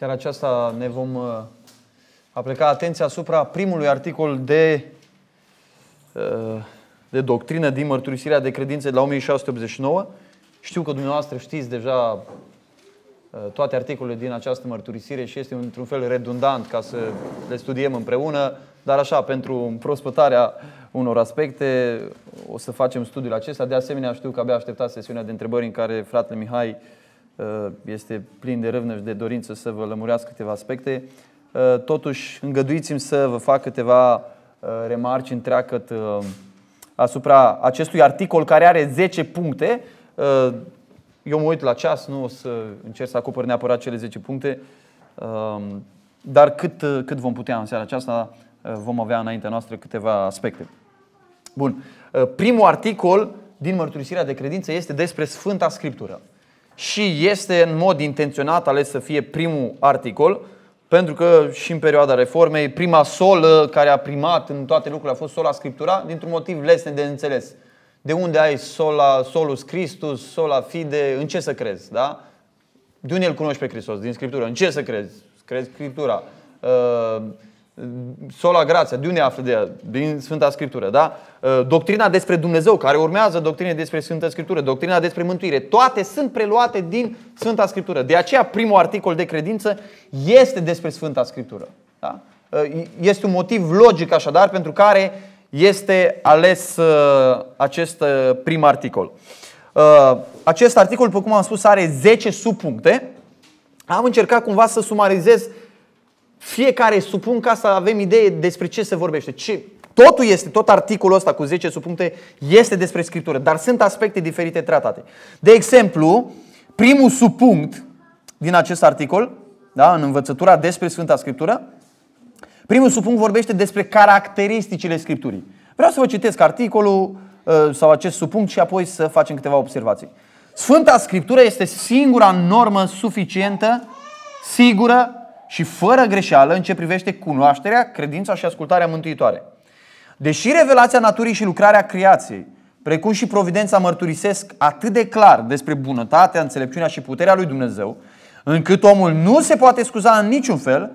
Seara aceasta ne vom uh, apleca atenția asupra primului articol de, uh, de doctrină din mărturisirea de credințe de la 1689. Știu că dumneavoastră știți deja uh, toate articolele din această mărturisire și este într-un fel redundant ca să le studiem împreună, dar așa, pentru împrospătarea unor aspecte o să facem studiul acesta. De asemenea, știu că abia așteptați sesiunea de întrebări în care fratele Mihai uh, Uh, este plin de râvnă și de dorință să vă lămurească câteva aspecte. Uh, totuși, îngăduiți-mi să vă fac câteva uh, remarci întreagăt asupra acestui articol care are 10 puncte. Eu mă uit la ceas, nu o să încerc să acopăr neapărat cele 10 puncte, um, dar cât, cât vom putea în seara aceasta, vom avea înaintea noastră câteva aspecte. Bun. Primul articol din mărturisirea de credință este despre Sfânta Scriptură și este în mod intenționat ales să fie primul articol, pentru că și în perioada reformei, prima solă care a primat în toate lucrurile a fost sola scriptura, dintr-un motiv lesne de înțeles. De unde ai sola, solus Christus, sola fide, în ce să crezi, da? De unde îl cunoști pe Hristos? Din Scriptură. În ce să crezi? Crezi Scriptura. Uh, sola grația, de unde află de ea? Din Sfânta Scriptură, da? Uh, doctrina despre Dumnezeu, care urmează doctrina despre Sfânta Scriptură, doctrina despre mântuire, toate sunt preluate din Sfânta Scriptură. De aceea primul articol de credință este despre Sfânta Scriptură. Da? Uh, este un motiv logic așadar pentru care este ales uh, acest prim articol. Acest articol, după cum am spus, are 10 subpuncte. Am încercat cumva să sumarizez fiecare supun ca să avem idee despre ce se vorbește. Ce, totul este, tot articolul ăsta cu 10 subpuncte este despre Scriptură, dar sunt aspecte diferite tratate. De exemplu, primul subpunct din acest articol, da, în învățătura despre Sfânta Scriptură, primul subpunct vorbește despre caracteristicile Scripturii. Vreau să vă citesc articolul uh, sau acest subpunct și apoi să facem câteva observații. Sfânta Scriptură este singura normă suficientă, sigură și fără greșeală în ce privește cunoașterea, credința și ascultarea mântuitoare. Deși revelația naturii și lucrarea creației, precum și providența mărturisesc atât de clar despre bunătatea, înțelepciunea și puterea lui Dumnezeu, încât omul nu se poate scuza în niciun fel,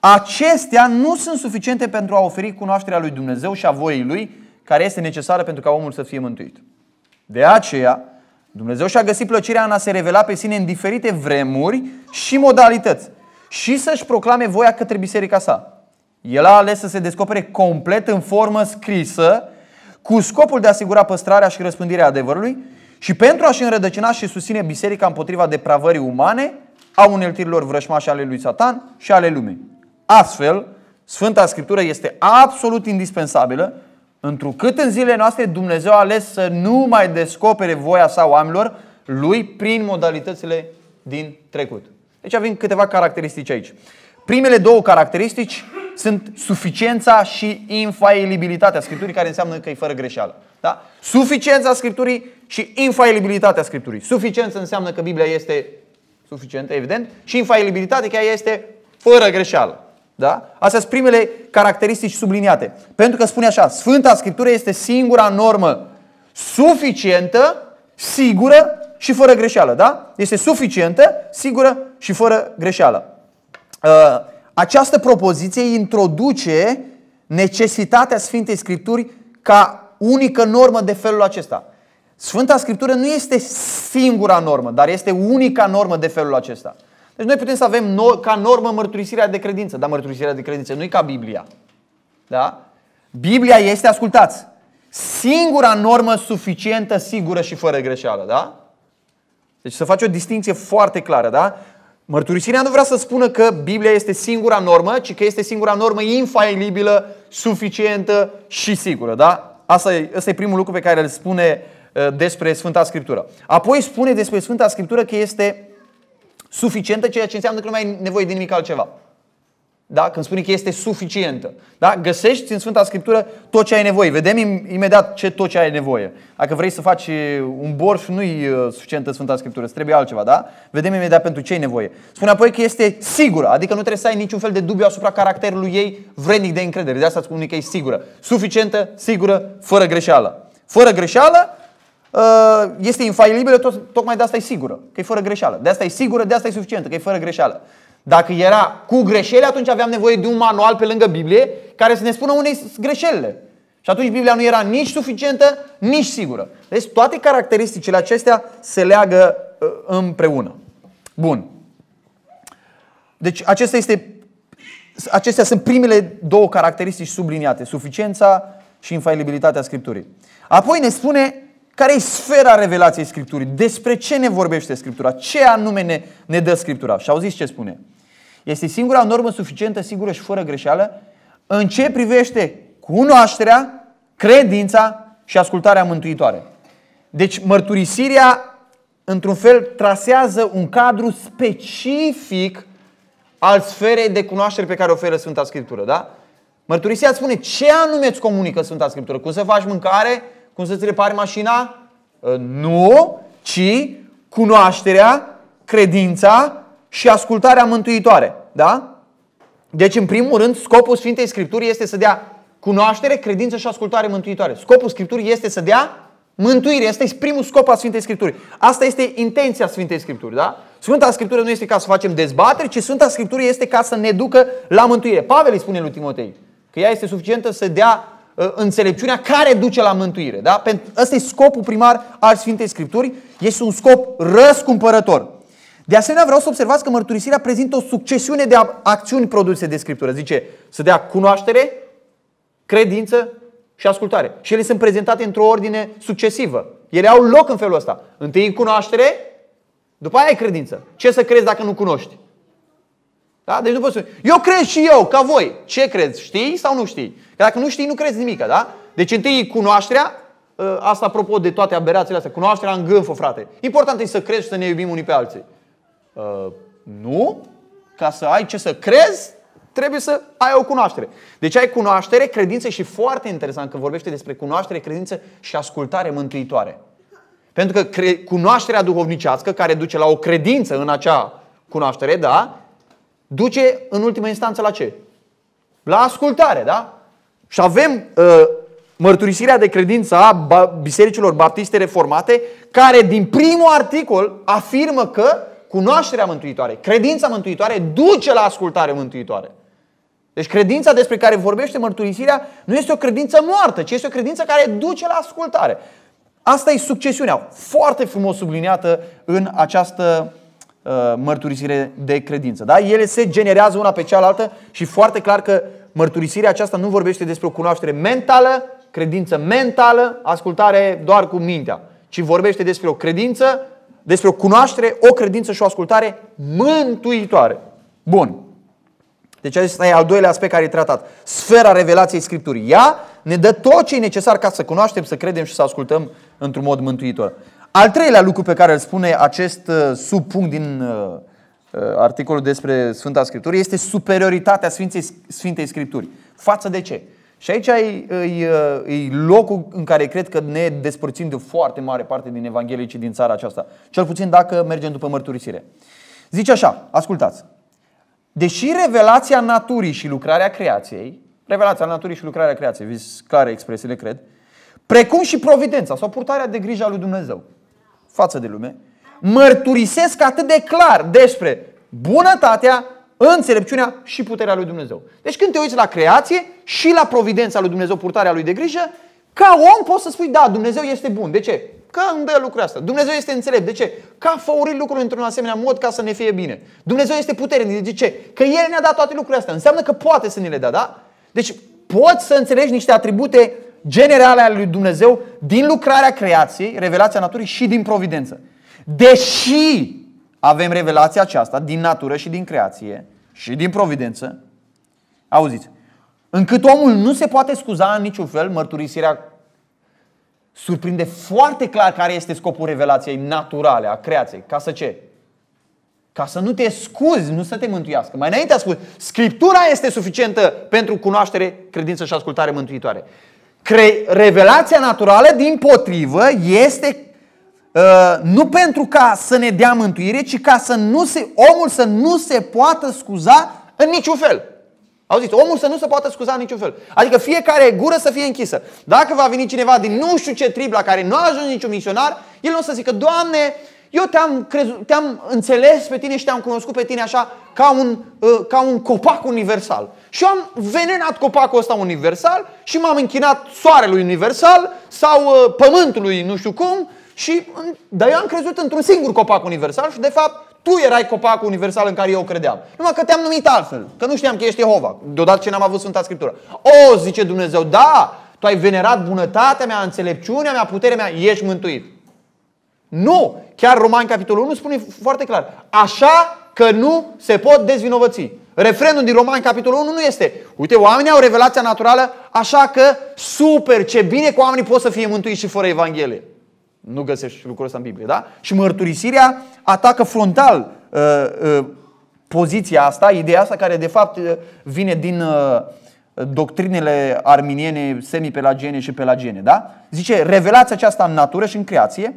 acestea nu sunt suficiente pentru a oferi cunoașterea lui Dumnezeu și a voii lui, care este necesară pentru ca omul să fie mântuit. De aceea, Dumnezeu și-a găsit plăcerea în a se revela pe sine în diferite vremuri și modalități, și să-și proclame voia către biserica sa. El a ales să se descopere complet în formă scrisă, cu scopul de a asigura păstrarea și răspândirea adevărului și pentru a-și înrădăcina și susține biserica împotriva depravării umane, a uneltirilor vrășmașe ale lui Satan și ale lumii. Astfel, Sfânta Scriptură este absolut indispensabilă, întrucât în zilele noastre Dumnezeu a ales să nu mai descopere voia sa oamenilor lui prin modalitățile din trecut. Deci avem câteva caracteristici aici. Primele două caracteristici sunt suficiența și infailibilitatea Scripturii, care înseamnă că e fără greșeală. Da? Suficiența Scripturii și infailibilitatea Scripturii. Suficiență înseamnă că Biblia este suficientă, evident, și infailibilitatea că ea este fără greșeală. Da? Astea sunt primele caracteristici subliniate. Pentru că spune așa, Sfânta Scriptură este singura normă suficientă, sigură și fără greșeală, da? Este suficientă, sigură și fără greșeală. Uh, această propoziție introduce necesitatea Sfintei Scripturi ca unică normă de felul acesta. Sfânta Scriptură nu este singura normă, dar este unica normă de felul acesta. Deci noi putem să avem no- ca normă mărturisirea de credință, dar mărturisirea de credință nu e ca Biblia. Da? Biblia este, ascultați, singura normă suficientă, sigură și fără greșeală, da? Deci să faci o distinție foarte clară, da? Mărturisirea nu vrea să spună că Biblia este singura normă, ci că este singura normă infailibilă, suficientă și sigură, da? Asta e, asta e primul lucru pe care îl spune uh, despre Sfânta Scriptură. Apoi spune despre Sfânta Scriptură că este suficientă, ceea ce înseamnă că nu mai ai nevoie de nimic altceva. Da? Când spune că este suficientă. Da? Găsești în Sfânta Scriptură tot ce ai nevoie. Vedem imediat ce tot ce ai nevoie. Dacă vrei să faci uh, un borș, nu-i uh, suficientă Sfânta Scriptură, îți trebuie altceva. Da? Vedem imediat pentru ce ai nevoie. Spune apoi că este sigură, adică nu trebuie să ai niciun fel de dubiu asupra caracterului ei vrednic de încredere. De asta îți spune că e sigură. Suficientă, sigură, fără greșeală. Fără greșeală, uh, este infailibilă, tocmai de asta e sigură, că e fără greșeală. De asta e sigură, de asta e suficientă, că e fără greșeală. Dacă era cu greșeli, atunci aveam nevoie de un manual pe lângă Biblie care să ne spună unei greșelile. Și atunci Biblia nu era nici suficientă, nici sigură. Deci toate caracteristicile acestea se leagă uh, împreună. Bun. Deci acesta este, acestea sunt primele două caracteristici subliniate. Suficiența și infailibilitatea Scripturii. Apoi ne spune care e sfera revelației Scripturii, despre ce ne vorbește Scriptura, ce anume ne, ne dă Scriptura. Și auziți ce spune. Este singura normă suficientă, sigură și fără greșeală în ce privește cunoașterea, credința și ascultarea mântuitoare. Deci mărturisirea, într-un fel, trasează un cadru specific al sferei de cunoaștere pe care o oferă Sfânta Scriptură. Da? Mărturisirea spune ce anume îți comunică Sfânta Scriptură. Cum să faci mâncare, cum să-ți repari mașina, ă, nu, ci cunoașterea, credința și ascultarea mântuitoare. Da? Deci, în primul rând, scopul Sfintei Scripturii este să dea cunoaștere, credință și ascultare mântuitoare. Scopul Scripturii este să dea mântuire. Asta este primul scop al Sfintei Scripturii. Asta este intenția Sfintei Scripturii. Da? Sfânta Scriptură nu este ca să facem dezbateri, ci Sfânta Scriptură este ca să ne ducă la mântuire. Pavel îi spune lui Timotei că ea este suficientă să dea ă, înțelepciunea care duce la mântuire. Da? Asta e scopul primar al Sfintei Scripturii. Este un scop răscumpărător. De asemenea, vreau să observați că mărturisirea prezintă o succesiune de acțiuni produse de Scriptură. Zice să dea cunoaștere, credință și ascultare. Și ele sunt prezentate într-o ordine succesivă. Ele au loc în felul ăsta. Întâi cunoaștere, după aia e credință. Ce să crezi dacă nu cunoști? Da? Deci nu poți eu cred și eu, ca voi. Ce crezi? Știi sau nu știi? Că dacă nu știi, nu crezi nimic, da? Deci întâi cunoașterea, ă, asta apropo de toate aberațiile astea, cunoașterea gânfă, frate. Important e să crezi și să ne iubim unii pe alții. Uh, nu, ca să ai ce să crezi, trebuie să ai o cunoaștere. Deci ai cunoaștere, credință și foarte interesant că vorbește despre cunoaștere, credință și ascultare mântuitoare. Pentru că cre- cunoașterea duhovnicească, care duce la o credință în acea cunoaștere, da, duce în ultima instanță la ce? La ascultare, da? Și avem uh, mărturisirea de credință a bisericilor baptiste reformate, care din primul articol afirmă că cunoașterea mântuitoare, credința mântuitoare duce la ascultare mântuitoare. Deci credința despre care vorbește mărturisirea nu este o credință moartă, ci este o credință care duce la ascultare. Asta e succesiunea, foarte frumos subliniată în această uh, mărturisire de credință. Da? Ele se generează una pe cealaltă și foarte clar că mărturisirea aceasta nu vorbește despre o cunoaștere mentală, credință mentală, ascultare doar cu mintea, ci vorbește despre o credință despre o cunoaștere, o credință și o ascultare mântuitoare. Bun. Deci acesta e al doilea aspect care e tratat. Sfera revelației Scripturii. Ea ne dă tot ce e necesar ca să cunoaștem, să credem și să ascultăm într-un mod mântuitor. Al treilea lucru pe care îl spune acest uh, subpunct din uh, uh, articolul despre Sfânta Scriptură este superioritatea Sfinței, Sfintei Scripturii. Față de ce? Și aici e, e, locul în care cred că ne despărțim de o foarte mare parte din evanghelicii din țara aceasta. Cel puțin dacă mergem după mărturisire. Zice așa, ascultați. Deși revelația naturii și lucrarea creației, revelația naturii și lucrarea creației, vis clare expresiile cred, precum și providența sau purtarea de grijă a lui Dumnezeu față de lume, mărturisesc atât de clar despre bunătatea, înțelepciunea și puterea lui Dumnezeu. Deci când te uiți la creație și la providența lui Dumnezeu, purtarea lui de grijă, ca om poți să spui, da, Dumnezeu este bun. De ce? Că îmi dă lucrul asta. Dumnezeu este înțelept. De ce? Că a făurit lucrurile într-un asemenea mod ca să ne fie bine. Dumnezeu este puternic. De ce? Că El ne-a dat toate lucrurile astea. Înseamnă că poate să ne le dea, da? Deci poți să înțelegi niște atribute generale ale lui Dumnezeu din lucrarea creației, revelația naturii și din providență. Deși avem revelația aceasta din natură și din creație și din providență. Auziți, încât omul nu se poate scuza în niciun fel, mărturisirea surprinde foarte clar care este scopul revelației naturale, a creației. Ca să ce? Ca să nu te scuzi, nu să te mântuiască. Mai înainte a spus, Scriptura este suficientă pentru cunoaștere, credință și ascultare mântuitoare. Cre- revelația naturală, din potrivă, este Uh, nu pentru ca să ne dea mântuire, ci ca să nu se, omul să nu se poată scuza în niciun fel. Auziți, omul să nu se poată scuza în niciun fel. Adică fiecare gură să fie închisă. Dacă va veni cineva din nu știu ce trib la care nu a ajuns niciun misionar, el nu o să zică, Doamne, eu te-am, crezu- te-am înțeles pe tine și te-am cunoscut pe tine așa ca un, uh, ca un copac universal. Și eu am venenat copacul ăsta universal și m-am închinat soarelui universal sau uh, pământului nu știu cum și dar eu am crezut într-un singur copac universal și de fapt tu erai copacul universal în care eu credeam. Numai că te-am numit altfel, că nu știam că ești Jehova, deodată ce n-am avut Sfânta Scriptură. O, zice Dumnezeu, da, tu ai venerat bunătatea mea, înțelepciunea mea, puterea mea, ești mântuit. Nu! Chiar Romani capitolul 1 spune foarte clar. Așa că nu se pot dezvinovăți. Refrenul din Romani capitolul 1 nu este Uite, oamenii au revelația naturală, așa că super, ce bine cu oamenii pot să fie mântuiți și fără Evanghelie. Nu găsești lucrul ăsta în Biblie, da? Și mărturisirea atacă frontal uh, uh, poziția asta, ideea asta care de fapt uh, vine din uh, doctrinele arminiene, semipelagiene și pelagiene, da? Zice, revelația aceasta în natură și în creație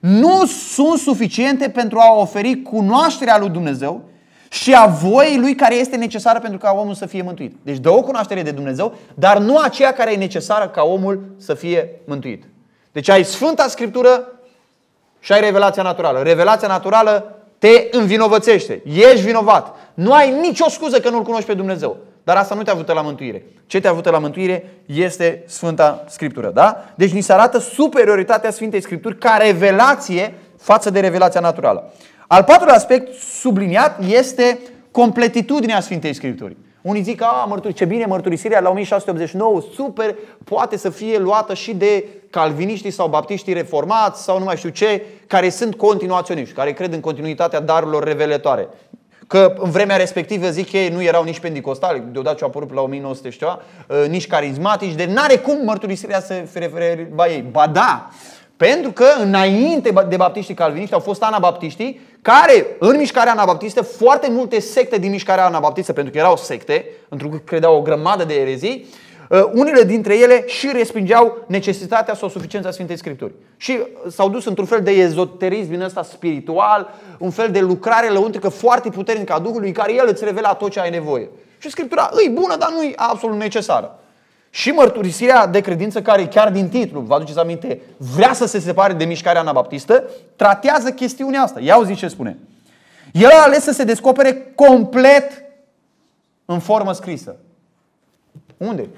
nu sunt suficiente pentru a oferi cunoașterea lui Dumnezeu și a voiei lui care este necesară pentru ca omul să fie mântuit. Deci dă o cunoaștere de Dumnezeu, dar nu aceea care e necesară ca omul să fie mântuit. Deci ai Sfânta Scriptură și ai revelația naturală. Revelația naturală te învinovățește. Ești vinovat. Nu ai nicio scuză că nu-L cunoști pe Dumnezeu. Dar asta nu te a avut la mântuire. Ce te a avut la mântuire este Sfânta Scriptură. Da? Deci ni se arată superioritatea Sfintei Scripturi ca revelație față de revelația naturală. Al patrulea aspect subliniat este completitudinea Sfintei Scripturii. Unii zic, a, mărturi, ce bine, mărturisirea la 1689, super, poate să fie luată și de calviniștii sau baptiștii reformați sau nu mai știu ce, care sunt continuaționiști, care cred în continuitatea darurilor revelatoare. Că în vremea respectivă, zic ei, nu erau nici pendicostali, deodată ce au apărut la 1900 ceva, ă, nici carismatici, de n-are cum mărturisirea să se refere la ei. Ba da, pentru că înainte de baptiștii calviniști au fost anabaptiștii, care în mișcarea anabaptistă, foarte multe secte din mișcarea anabaptistă, pentru că erau secte, pentru că credeau o grămadă de erezii, Uh, unele dintre ele și respingeau necesitatea sau suficiența Sfintei Scripturi. Și uh, s-au dus într-un fel de ezoterism din ăsta spiritual, un fel de lucrare lăuntrică foarte puternică a Duhului, care el îți revela tot ce ai nevoie. Și Scriptura îi bună, dar nu e absolut necesară. Și mărturisirea de credință care chiar din titlu, vă aduceți aminte, vrea să se separe de mișcarea anabaptistă, tratează chestiunea asta. Ia auziți ce spune. El a ales să se descopere complet în formă scrisă. Unde?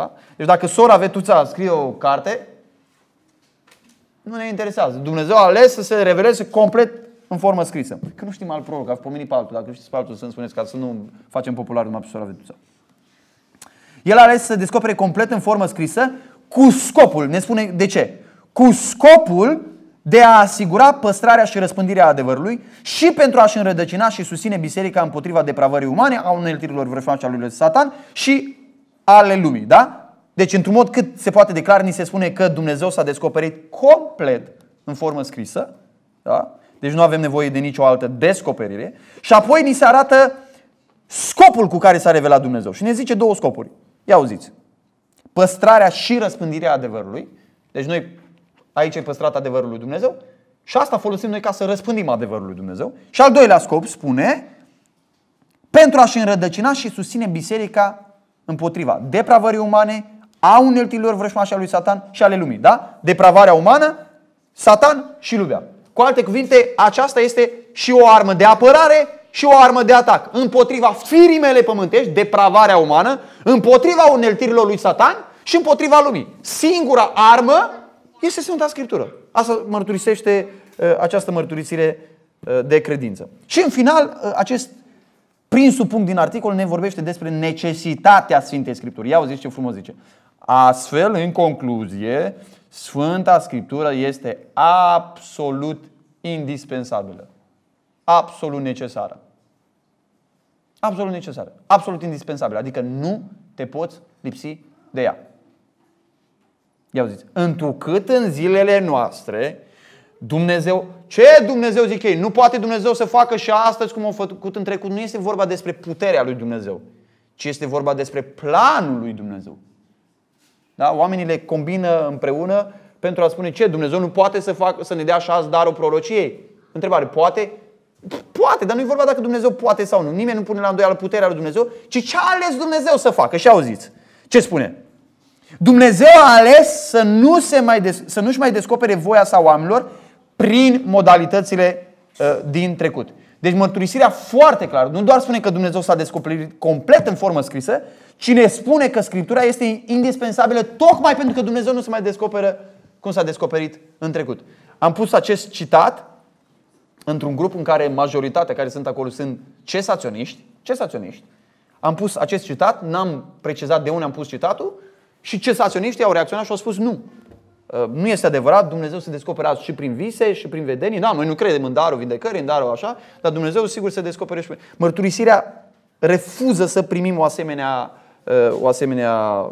Da? Deci dacă sora Vetuța scrie o carte, nu ne interesează. Dumnezeu a ales să se reveleze complet în formă scrisă. Că nu știm alt prorog, a pomenit pe altul. Dacă știți pe altul, să-mi spuneți ca să nu facem popular numai pe sora Vetuța. El a ales să descopere complet în formă scrisă cu scopul, ne spune de ce, cu scopul de a asigura păstrarea și răspândirea adevărului și pentru a-și înrădăcina și susține biserica împotriva depravării umane a uneltirilor vrăjmași lui Satan și ale lumii. Da? Deci, într-un mod cât se poate declara ni se spune că Dumnezeu s-a descoperit complet în formă scrisă. Da? Deci nu avem nevoie de nicio altă descoperire. Și apoi ni se arată scopul cu care s-a revelat Dumnezeu. Și ne zice două scopuri. Ia auziți. Păstrarea și răspândirea adevărului. Deci noi aici e păstrat adevărul lui Dumnezeu. Și asta folosim noi ca să răspândim adevărul lui Dumnezeu. Și al doilea scop spune pentru a-și înrădăcina și susține biserica împotriva depravării umane, a uneltilor a lui Satan și ale lumii. Da? Depravarea umană, Satan și lumea. Cu alte cuvinte, aceasta este și o armă de apărare și o armă de atac. Împotriva firimele pământești, depravarea umană, împotriva uneltirilor lui Satan și împotriva lumii. Singura armă este Sfânta Scriptură. Asta mărturisește uh, această mărturisire uh, de credință. Și în final, uh, acest prinsul punct din articol ne vorbește despre necesitatea Sfintei Scripturi. Ia auziți ce frumos zice. Astfel, în concluzie, Sfânta Scriptură este absolut indispensabilă. Absolut necesară. Absolut necesară. Absolut indispensabilă. Adică nu te poți lipsi de ea. Ia auziți. Întrucât în zilele noastre, Dumnezeu ce Dumnezeu zic ei? Nu poate Dumnezeu să facă și astăzi cum au făcut în trecut. Nu este vorba despre puterea lui Dumnezeu, ci este vorba despre planul lui Dumnezeu. Da? Oamenii le combină împreună pentru a spune ce? Dumnezeu nu poate să, fac, să ne dea așa darul prorociei? Întrebare, poate? Poate, dar nu e vorba dacă Dumnezeu poate sau nu. Nimeni nu pune la îndoială puterea lui Dumnezeu, ci ce a ales Dumnezeu să facă. Și auziți, ce spune? Dumnezeu a ales să, nu se mai des- să nu-și mai descopere voia sa oamenilor, prin modalitățile uh, din trecut. Deci mărturisirea foarte clar, nu doar spune că Dumnezeu s-a descoperit complet în formă scrisă, ci ne spune că Scriptura este indispensabilă tocmai pentru că Dumnezeu nu se mai descoperă cum s-a descoperit în trecut. Am pus acest citat într-un grup în care majoritatea care sunt acolo sunt cesaționiști, cesaționiști. Am pus acest citat, n-am precizat de unde am pus citatul și cesaționiștii au reacționat și au spus nu. Uh, nu este adevărat, Dumnezeu se descoperă și prin vise și prin vedenii. Da, noi nu credem în darul vindecării, în darul așa, dar Dumnezeu sigur se descoperă și prin... Mărturisirea refuză să primim o asemenea, uh, o asemenea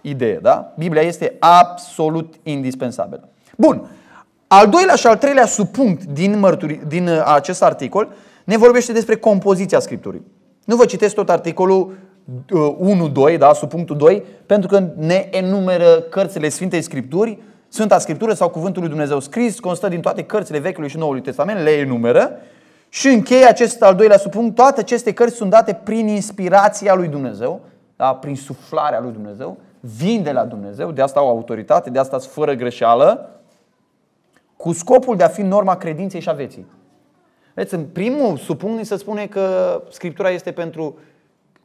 idee. Da? Biblia este absolut indispensabilă. Bun. Al doilea și al treilea subpunct din, mărturi, din uh, acest articol ne vorbește despre compoziția Scripturii. Nu vă citesc tot articolul, 1.2, uh, da, sub punctul 2, pentru că ne enumeră cărțile Sfintei Scripturi, Sfânta Scriptură sau Cuvântul lui Dumnezeu scris, constă din toate cărțile Vechiului și Noului Testament, le enumeră și încheie acest al doilea subpunct, toate aceste cărți sunt date prin inspirația lui Dumnezeu, da, prin suflarea lui Dumnezeu, vin de la Dumnezeu, de asta au autoritate, de asta sunt fără greșeală, cu scopul de a fi norma credinței și a vieții. Vedeți, în primul subpunct ni se spune că Scriptura este pentru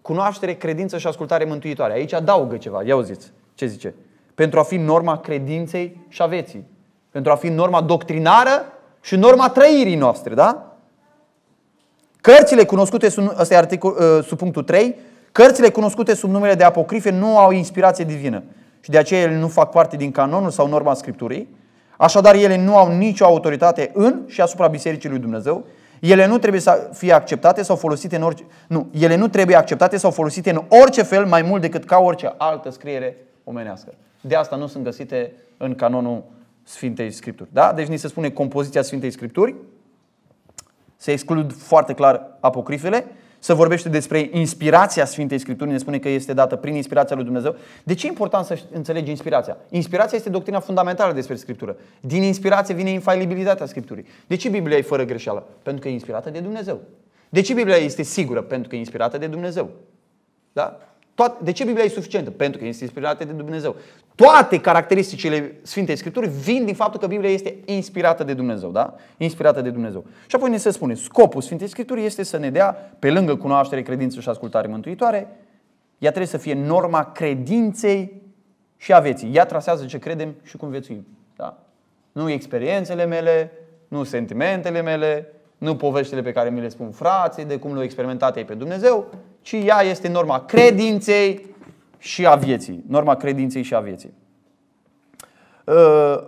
Cunoaștere, credință și ascultare mântuitoare. Aici adaugă ceva. Ia auziți. Ce zice? Pentru a fi norma credinței și a vieții. Pentru a fi norma doctrinară și norma trăirii noastre, da? Cărțile cunoscute, sunt, ăsta e articol, uh, sub punctul 3, cărțile cunoscute sub numele de apocrife nu au inspirație divină și de aceea ele nu fac parte din canonul sau norma Scripturii, așadar ele nu au nicio autoritate în și asupra Bisericii lui Dumnezeu ele nu trebuie să fie acceptate sau folosite în orice... Nu, ele nu trebuie acceptate sau folosite în orice fel mai mult decât ca orice altă scriere omenească. De asta nu sunt găsite în canonul Sfintei Scripturi. Da? Deci ni se spune compoziția Sfintei Scripturi, se exclud foarte clar apocrifele să vorbește despre inspirația Sfintei Scripturii, ne spune că este dată prin inspirația lui Dumnezeu. De ce e important să înțelegi inspirația? Inspirația este doctrina fundamentală despre Scriptură. Din inspirație vine infailibilitatea Scripturii. De ce Biblia e fără greșeală? Pentru că e inspirată de Dumnezeu. De ce Biblia este sigură? Pentru că e inspirată de Dumnezeu. Da? Toate, de ce Biblia e suficientă? Pentru că este inspirată de Dumnezeu. Toate caracteristicile Sfintei Scripturi vin din faptul că Biblia este inspirată de Dumnezeu. Da? Inspirată de Dumnezeu. Și apoi ne se spune, scopul Sfintei Scripturi este să ne dea, pe lângă cunoaștere, credință și ascultare mântuitoare, ea trebuie să fie norma credinței și a vieții. Ea trasează ce credem și cum viețuim. Da? Nu experiențele mele, nu sentimentele mele, nu poveștile pe care mi le spun frații, de cum le-au experimentat ei pe Dumnezeu, ci ea este norma credinței și a vieții. Norma credinței și a vieții. Ă,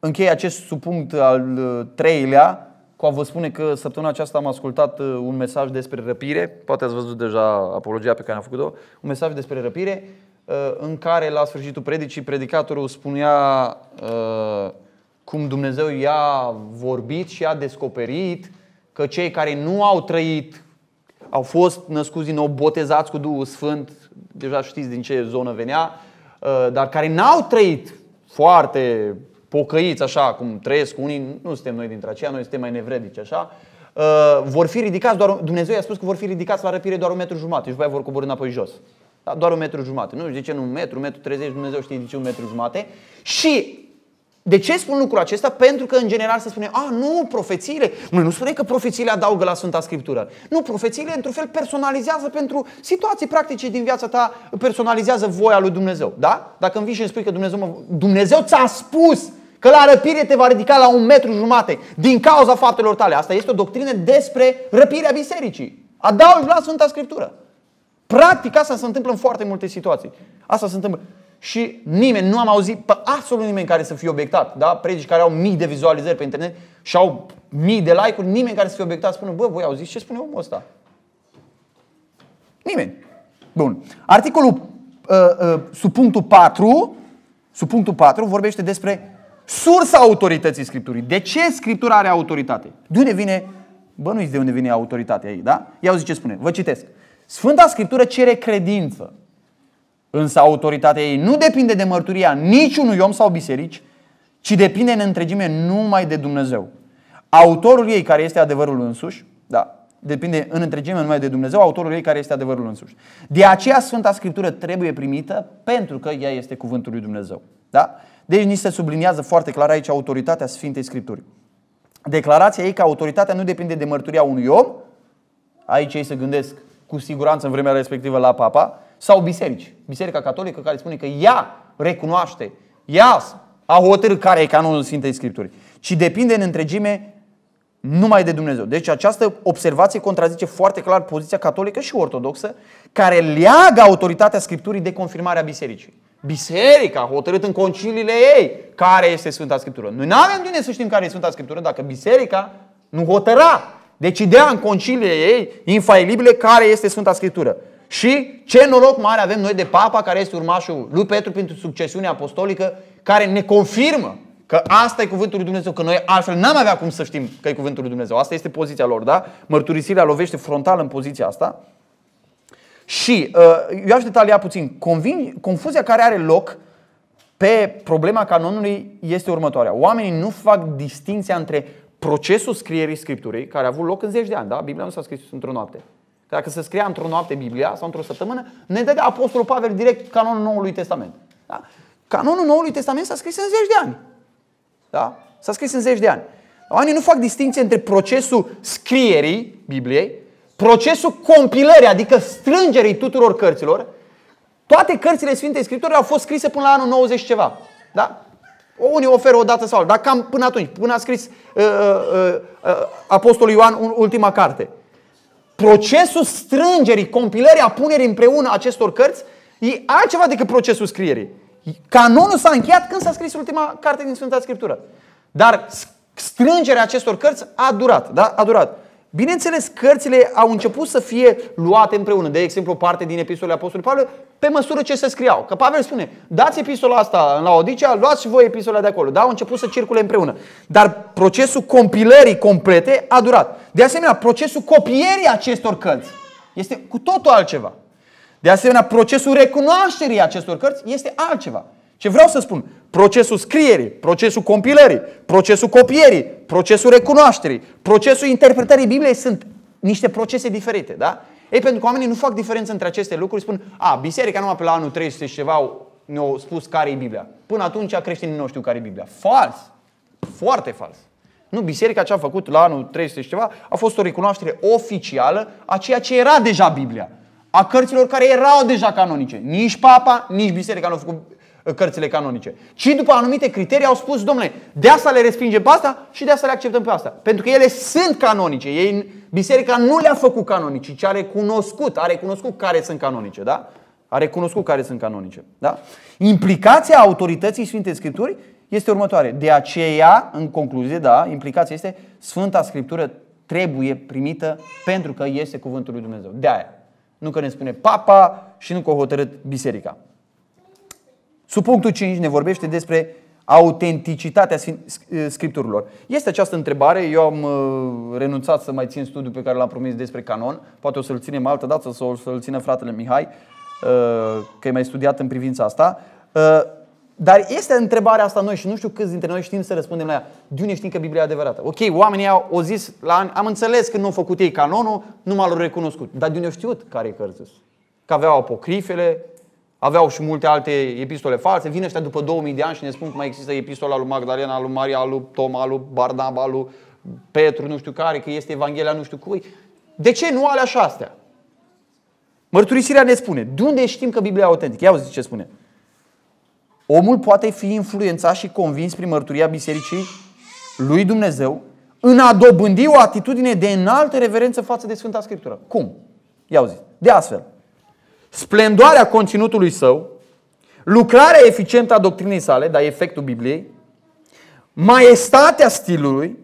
închei acest subpunct al ă, treilea cu a vă spune că săptămâna aceasta am ascultat ă, un mesaj despre răpire, poate ați văzut deja apologia pe care am făcut-o, un mesaj despre răpire în care la sfârșitul predicii predicatorul spunea cum Dumnezeu i-a vorbit și a descoperit că cei care nu au trăit au fost născuți din nou, botezați cu Duhul Sfânt, deja știți din ce zonă venea, uh, dar care n-au trăit foarte pocăiți așa cum trăiesc unii, nu suntem noi dintre aceia, noi suntem mai nevredici așa, uh, vor fi ridicați doar, Dumnezeu i-a spus că vor fi ridicați la răpire doar un metru jumate și după vor coborî înapoi jos. Da? Doar un metru jumate. Nu, de ce nu un metru, un metru 30, Dumnezeu știe de ce un metru jumate. Și de ce spun lucrul acesta? Pentru că în general se spune, a, nu, profețiile. Noi nu spune că profețiile adaugă la Sfânta Scriptură. Nu, profețiile într-un fel personalizează pentru situații practice din viața ta, personalizează voia lui Dumnezeu. Da? Dacă îmi vii și îmi spui că Dumnezeu, mă... Dumnezeu ți-a spus că la răpire te va ridica la un metru jumate din cauza faptelor tale. Asta este o doctrină despre răpirea bisericii. Adaugi la Sfânta Scriptură. Practic asta se întâmplă în foarte multe situații. Asta se întâmplă și nimeni, nu am auzit pe absolut nimeni care să fie obiectat. Da? Predici care au mii de vizualizări pe internet și au mii de like-uri, nimeni care să fie obiectat spune, bă, voi auziți ce spune omul ăsta? Nimeni. Bun. Articolul uh, uh, sub punctul 4, sub punctul 4 vorbește despre sursa autorității Scripturii. De ce Scriptura are autoritate? De unde vine, bă, nu de unde vine autoritatea ei, da? Ia zice ce spune, vă citesc. Sfânta Scriptură cere credință. Însă autoritatea ei nu depinde de mărturia niciunui om sau biserici, ci depinde în întregime numai de Dumnezeu. Autorul ei, care este adevărul însuși, da, depinde în întregime numai de Dumnezeu, autorul ei care este adevărul însuși. De aceea Sfânta Scriptură trebuie primită pentru că ea este cuvântul lui Dumnezeu. Da? Deci ni se subliniază foarte clar aici autoritatea Sfintei Scripturii. Declarația ei că autoritatea nu depinde de mărturia unui om, aici ei se gândesc cu siguranță în vremea respectivă la papa, sau biserici. Biserica Catolică care spune că ea recunoaște, ea a hotărât care e canonul Sfintei Scripturii, ci depinde în întregime numai de Dumnezeu. Deci această observație contrazice foarte clar poziția catolică și ortodoxă, care leagă autoritatea Scripturii de confirmarea bisericii. Biserica a hotărât în conciliile ei care este Sfânta Scriptură. Noi nu avem de unde să știm care este Sfânta Scriptură dacă biserica nu hotăra, decidea în conciliile ei infailibile care este Sfânta Scriptură. Și ce noroc mare avem noi de papa care este urmașul lui Petru pentru succesiunea apostolică, care ne confirmă că asta e cuvântul lui Dumnezeu, că noi altfel n-am avea cum să știm că e cuvântul lui Dumnezeu. Asta este poziția lor, da? Mărturisirea lovește frontal în poziția asta. Și uh, eu aș detalia puțin. Confuzia care are loc pe problema canonului este următoarea. Oamenii nu fac distinția între procesul scrierii Scripturii, care a avut loc în zeci de ani, da? Biblia nu s-a scris într-o noapte. Că dacă se scria într-o noapte Biblia sau într-o săptămână, ne dă Apostolul Pavel direct canonul Noului Testament. Da? Canonul Noului Testament s-a scris în zeci de ani. Da? S-a scris în zeci de ani. Oamenii nu fac distinție între procesul scrierii Bibliei, procesul compilării, adică strângerii tuturor cărților. Toate cărțile Sfintei Scripturi au fost scrise până la anul 90 ceva. Da? Unii oferă o dată sau altă, dar cam până atunci, până a scris uh, uh, uh, uh Apostolul Ioan ultima carte procesul strângerii, compilării, a punerii împreună acestor cărți e altceva decât procesul scrierii. Canonul s-a încheiat când s-a scris ultima carte din Sfânta Scriptură. Dar strângerea acestor cărți a durat, da? A durat. Bineînțeles, cărțile au început să fie luate împreună. De exemplu, o parte din epistolele Apostolului Pavel, pe măsură ce se scriau. Că Pavel spune, dați epistola asta la Odicea, luați și voi epistola de acolo. Da, au început să circule împreună. Dar procesul compilării complete a durat. De asemenea, procesul copierii acestor cărți este cu totul altceva. De asemenea, procesul recunoașterii acestor cărți este altceva. Ce vreau să spun? Procesul scrierii, procesul compilării, procesul copierii, procesul recunoașterii, procesul interpretării Bibliei sunt niște procese diferite, da? Ei, pentru că oamenii nu fac diferență între aceste lucruri, spun, a, biserica numai pe la anul 300 și ceva ne-au spus care e Biblia. Până atunci creștinii nu știu care e Biblia. Fals! Foarte fals! Nu, biserica ce a făcut la anul 300 și ceva a fost o recunoaștere oficială a ceea ce era deja Biblia. A cărților care erau deja canonice. Nici papa, nici biserica nu a făcut Uh, cărțile canonice, ci după anumite criterii au spus, domnule, de asta le respingem pe asta și de asta le acceptăm pe asta. Pentru că ele sunt canonice. Ei, biserica nu le-a făcut canonice, ci a recunoscut, a recunoscut care sunt canonice. Da? A recunoscut care sunt canonice. Da? Implicația autorității sfinte Scripturi este următoare. De aceea, în concluzie, da, implicația este Sfânta Scriptură trebuie primită pentru că este cuvântul lui Dumnezeu. De aia. Nu că ne spune papa și nu că o hotărât biserica. Sub punctul 5 ne vorbește despre autenticitatea eh, scripturilor. Este această întrebare, eu am eh, renunțat să mai țin studiul pe care l-am promis despre canon, poate o să-l ținem altă dată sau o să-l țină fratele Mihai, eh, că e mai studiat în privința asta. Dar este întrebarea asta noi și nu știu câți dintre noi știm să răspundem la ea. De unde știm că Biblia e adevărată? Ok, oamenii au, o zis, la ani, am înțeles că nu au făcut ei canonul, nu m-au recunoscut. Dar de unde au știut care e cărțis? Că aveau apocrifele, Aveau și multe alte epistole false. Vine ăștia după 2000 de ani și ne spun că mai există epistola lui Magdalena, lui Maria, lui Toma, lui Barnaba, lui Petru, nu știu care, că este Evanghelia nu știu cui. De ce nu alea și astea? Mărturisirea ne spune. De unde știm că Biblia e autentică? Ia uite ce spune. Omul poate fi influențat și convins prin mărturia bisericii lui Dumnezeu în a dobândi o atitudine de înaltă reverență față de Sfânta Scriptură. Cum? Ia uite. De astfel splendoarea conținutului său, lucrarea eficientă a doctrinei sale, dar efectul Bibliei, maestatea stilului,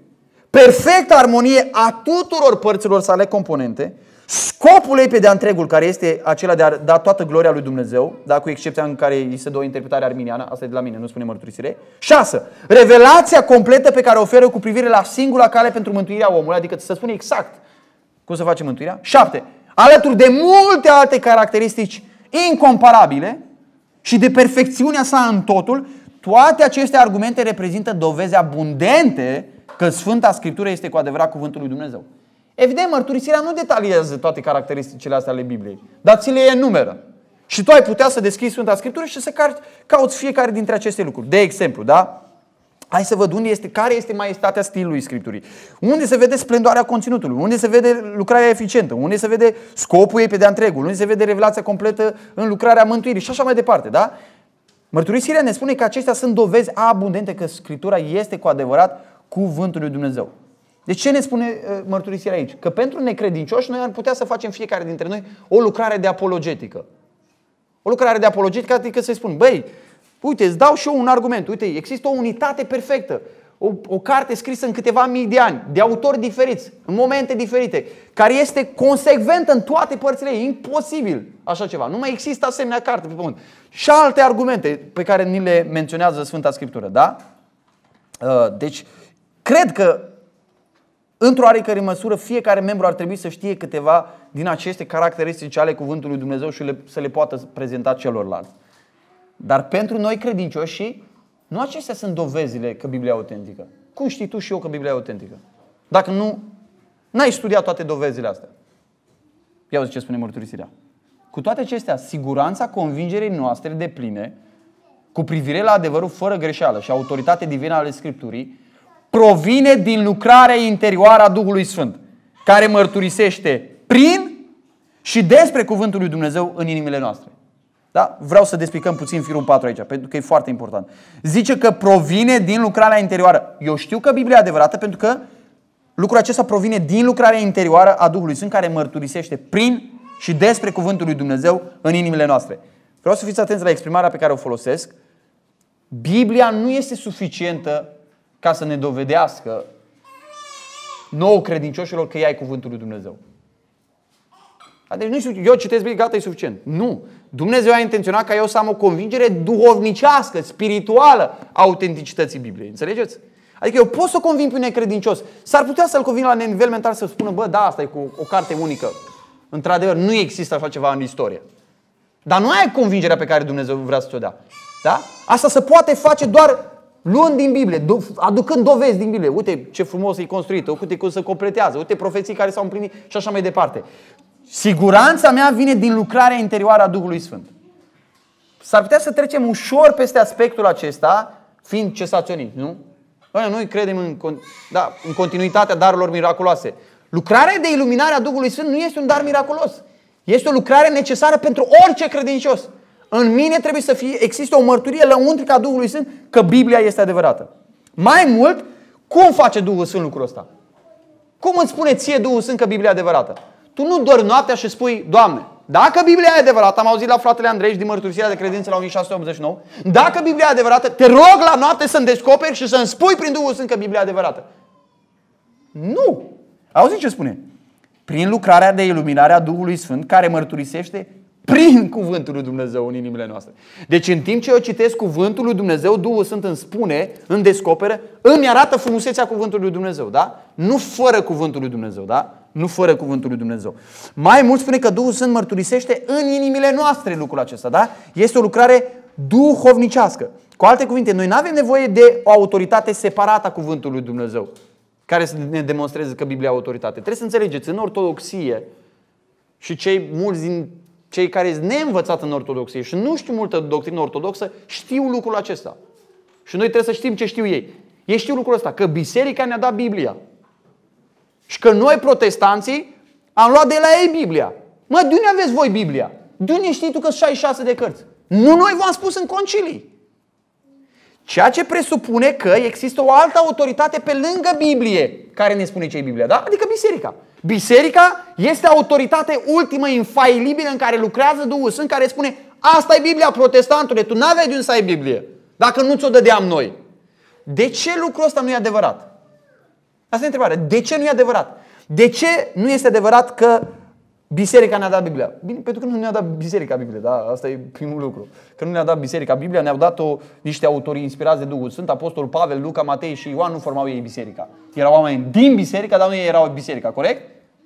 perfectă armonie a tuturor părților sale componente, scopul ei pe de întregul, care este acela de a da toată gloria lui Dumnezeu, dar cu excepția în care se dă o interpretare arminiană, asta e de la mine, nu spune mărturisire. 6. Revelația completă pe care o oferă cu privire la singura cale pentru mântuirea omului, adică să spune exact cum să face mântuirea. 7 alături de multe alte caracteristici incomparabile și de perfecțiunea sa în totul, toate aceste argumente reprezintă dovezi abundente că Sfânta Scriptură este cu adevărat cuvântul lui Dumnezeu. Evident, mărturisirea nu detaliază toate caracteristicile astea ale Bibliei, dar ți le enumeră. Și tu ai putea să deschizi Sfânta Scriptură și să cauți fiecare dintre aceste lucruri. De exemplu, da? Hai să văd unde este, care este maestatea stilului Scripturii. Unde se vede splendoarea conținutului, unde se vede lucrarea eficientă, unde se vede scopul ei pe de întregul, unde se vede revelația completă în lucrarea mântuirii și așa mai departe. Da? Mărturisirea ne spune că acestea sunt dovezi abundente că Scriptura este cu adevărat cuvântul lui Dumnezeu. Deci ce ne spune uh, mărturisirea aici? Că pentru necredincioși noi ar putea să facem fiecare dintre noi o lucrare de apologetică. O lucrare de apologetică, adică să-i spun, băi, Uite, îți dau și eu un argument. Uite, există o unitate perfectă. O, o carte scrisă în câteva mii de ani, de autori diferiți, în momente diferite, care este consecventă în toate părțile ei. Imposibil așa ceva. Nu mai există asemenea carte pe pământ. Și alte argumente pe care ni le menționează Sfânta Scriptură, da? Uh, deci, cred că Într-o oarecare măsură, fiecare membru ar trebui să știe câteva din aceste caracteristici ale Cuvântului Dumnezeu și le, să le poată prezenta celorlalți. Dar pentru noi credincioși, nu acestea sunt dovezile că Biblia e autentică. Cum știi tu și eu că Biblia e autentică? Dacă nu, n-ai studiat toate dovezile astea. Ia uite ce spune mărturisirea. Cu toate acestea, siguranța convingerii noastre de pline, cu privire la adevărul fără greșeală și autoritate divină ale Scripturii, provine din lucrarea interioară a Duhului Sfânt, care mărturisește prin și despre Cuvântul lui Dumnezeu în inimile noastre. Da? Vreau să despicăm puțin firul 4 aici, pentru că e foarte important. Zice că provine din lucrarea interioară. Eu știu că Biblia e adevărată pentru că lucrul acesta provine din lucrarea interioară a Duhului Sfânt care mărturisește prin și despre Cuvântul lui Dumnezeu în inimile noastre. Vreau să fiți atenți la exprimarea pe care o folosesc. Biblia nu este suficientă ca să ne dovedească nouă credincioșilor că ea e Cuvântul lui Dumnezeu. Deci nu știu, eu citesc Biblia, gata, e suficient. Nu. Dumnezeu a intenționat ca eu să am o convingere duhovnicească, spirituală a autenticității Bibliei. Înțelegeți? Adică eu pot să o convin pe un necredincios. S-ar putea să-l convin la nivel mental să spună, bă, da, asta e cu o carte unică. Într-adevăr, nu există așa ceva în istorie. Dar nu ai convingerea pe care Dumnezeu vrea să ți-o dea. Da? Asta se poate face doar luând din Biblie, aducând dovezi din Biblie. Uite ce frumos e construită, uite cum se completează, uite profeții care s-au împlinit și așa mai departe. Siguranța mea vine din lucrarea interioară a Duhului Sfânt. S-ar putea să trecem ușor peste aspectul acesta, fiind cesaționist, nu? Noi, noi credem în, da, în continuitatea darurilor miraculoase. Lucrarea de iluminare a Duhului Sfânt nu este un dar miraculos. Este o lucrare necesară pentru orice credincios. În mine trebuie să fie, există o mărturie lăuntrică a Duhului Sfânt că Biblia este adevărată. Mai mult, cum face Duhul Sfânt lucrul ăsta? Cum îți spune ție Duhul Sfânt că Biblia e adevărată? tu nu dormi noaptea și spui, Doamne, dacă Biblia e adevărată, am auzit la fratele Andrei din mărturisirea de credință la 1689, dacă Biblia e adevărată, te rog la noapte să-mi descoperi și să-mi spui prin Duhul Sfânt că Biblia e adevărată. Nu! Auzi ce spune? Prin lucrarea de iluminare a Duhului Sfânt care mărturisește prin cuvântul lui Dumnezeu în inimile noastre. Deci în timp ce eu citesc cuvântul lui Dumnezeu, Duhul Sfânt îmi spune, îmi descoperă, îmi arată frumusețea cuvântului lui Dumnezeu, da? Nu fără cuvântul lui Dumnezeu, da? nu fără cuvântul lui Dumnezeu. Mai mult spune că Duhul Sfânt mărturisește în inimile noastre lucrul acesta, da? Este o lucrare duhovnicească. Cu alte cuvinte, noi nu avem nevoie de o autoritate separată a cuvântului lui Dumnezeu, care să ne demonstreze că Biblia e autoritate. Trebuie să înțelegeți, în ortodoxie și cei mulți din cei care sunt neînvățați în ortodoxie și nu știu multă doctrină ortodoxă, știu lucrul acesta. Și noi trebuie să știm ce știu ei. Ei știu lucrul ăsta, că biserica ne-a dat Biblia. Și că noi, protestanții, am luat de la ei Biblia. Mă, de unde aveți voi Biblia? De unde știi tu că 66 de cărți? Nu noi v-am spus în concilii. Ceea ce presupune că există o altă autoritate pe lângă Biblie care ne spune ce e Biblia, da? Adică biserica. Biserica este autoritate ultimă, infailibilă, în care lucrează Duhul Sfânt, care spune asta e Biblia protestantului, tu n-aveai de unde să ai Biblie, dacă nu ți-o dădeam noi. De ce lucrul ăsta nu e adevărat? Asta e întrebarea. De ce nu e adevărat? De ce nu este adevărat că biserica ne-a dat Biblia? Bine, pentru că nu ne-a dat biserica Biblia, da? Asta e primul lucru. Că nu ne-a dat biserica Biblia, ne-au dat-o niște autori inspirați de Duhul Sfânt. Apostol Pavel, Luca, Matei și Ioan nu formau ei biserica. Erau oameni din biserica, dar nu ei erau biserica, corect?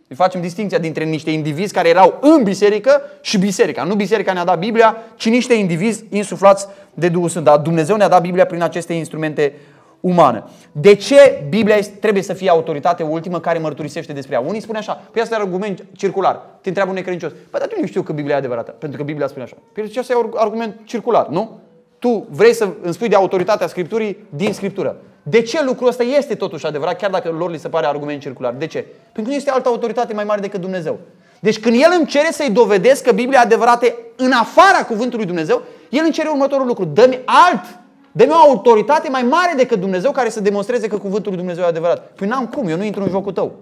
Deci facem distinția dintre niște indivizi care erau în biserică și biserica. Nu biserica ne-a dat Biblia, ci niște indivizi insuflați de Duhul Sfânt. Dar Dumnezeu ne-a dat Biblia prin aceste instrumente umană. De ce Biblia trebuie să fie autoritatea ultimă care mărturisește despre ea? Unii spune așa, păi asta e argument circular. Te întreabă un necredincios. Păi dar tu nu știu că Biblia e adevărată, pentru că Biblia spune așa. Păi ce asta e argument circular, nu? Tu vrei să îmi spui de autoritatea Scripturii din Scriptură. De ce lucrul ăsta este totuși adevărat, chiar dacă lor li se pare argument circular? De ce? Pentru că nu este altă autoritate mai mare decât Dumnezeu. Deci când el îmi cere să-i dovedesc că Biblia e adevărată în afara cuvântului Dumnezeu, el îmi cere următorul lucru. Dă-mi alt Dă-mi o autoritate mai mare decât Dumnezeu care să demonstreze că cuvântul lui Dumnezeu e adevărat. Păi n-am cum, eu nu intru în jocul tău.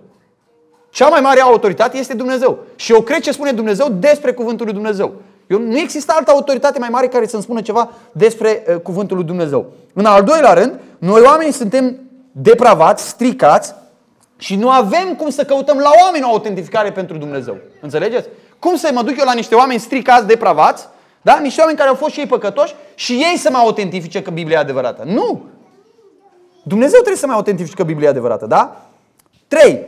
Cea mai mare autoritate este Dumnezeu. Și eu cred ce spune Dumnezeu despre cuvântul lui Dumnezeu. Eu, nu există altă autoritate mai mare care să-mi spună ceva despre uh, cuvântul lui Dumnezeu. În al doilea rând, noi oamenii suntem depravați, stricați și nu avem cum să căutăm la oameni o autentificare pentru Dumnezeu. Înțelegeți? Cum să mă duc eu la niște oameni stricați, depravați da? Niște oameni care au fost și ei păcătoși și ei să mă autentifice că Biblia e adevărată. Nu! Dumnezeu trebuie să mai autentifice că Biblia e adevărată, da? 3.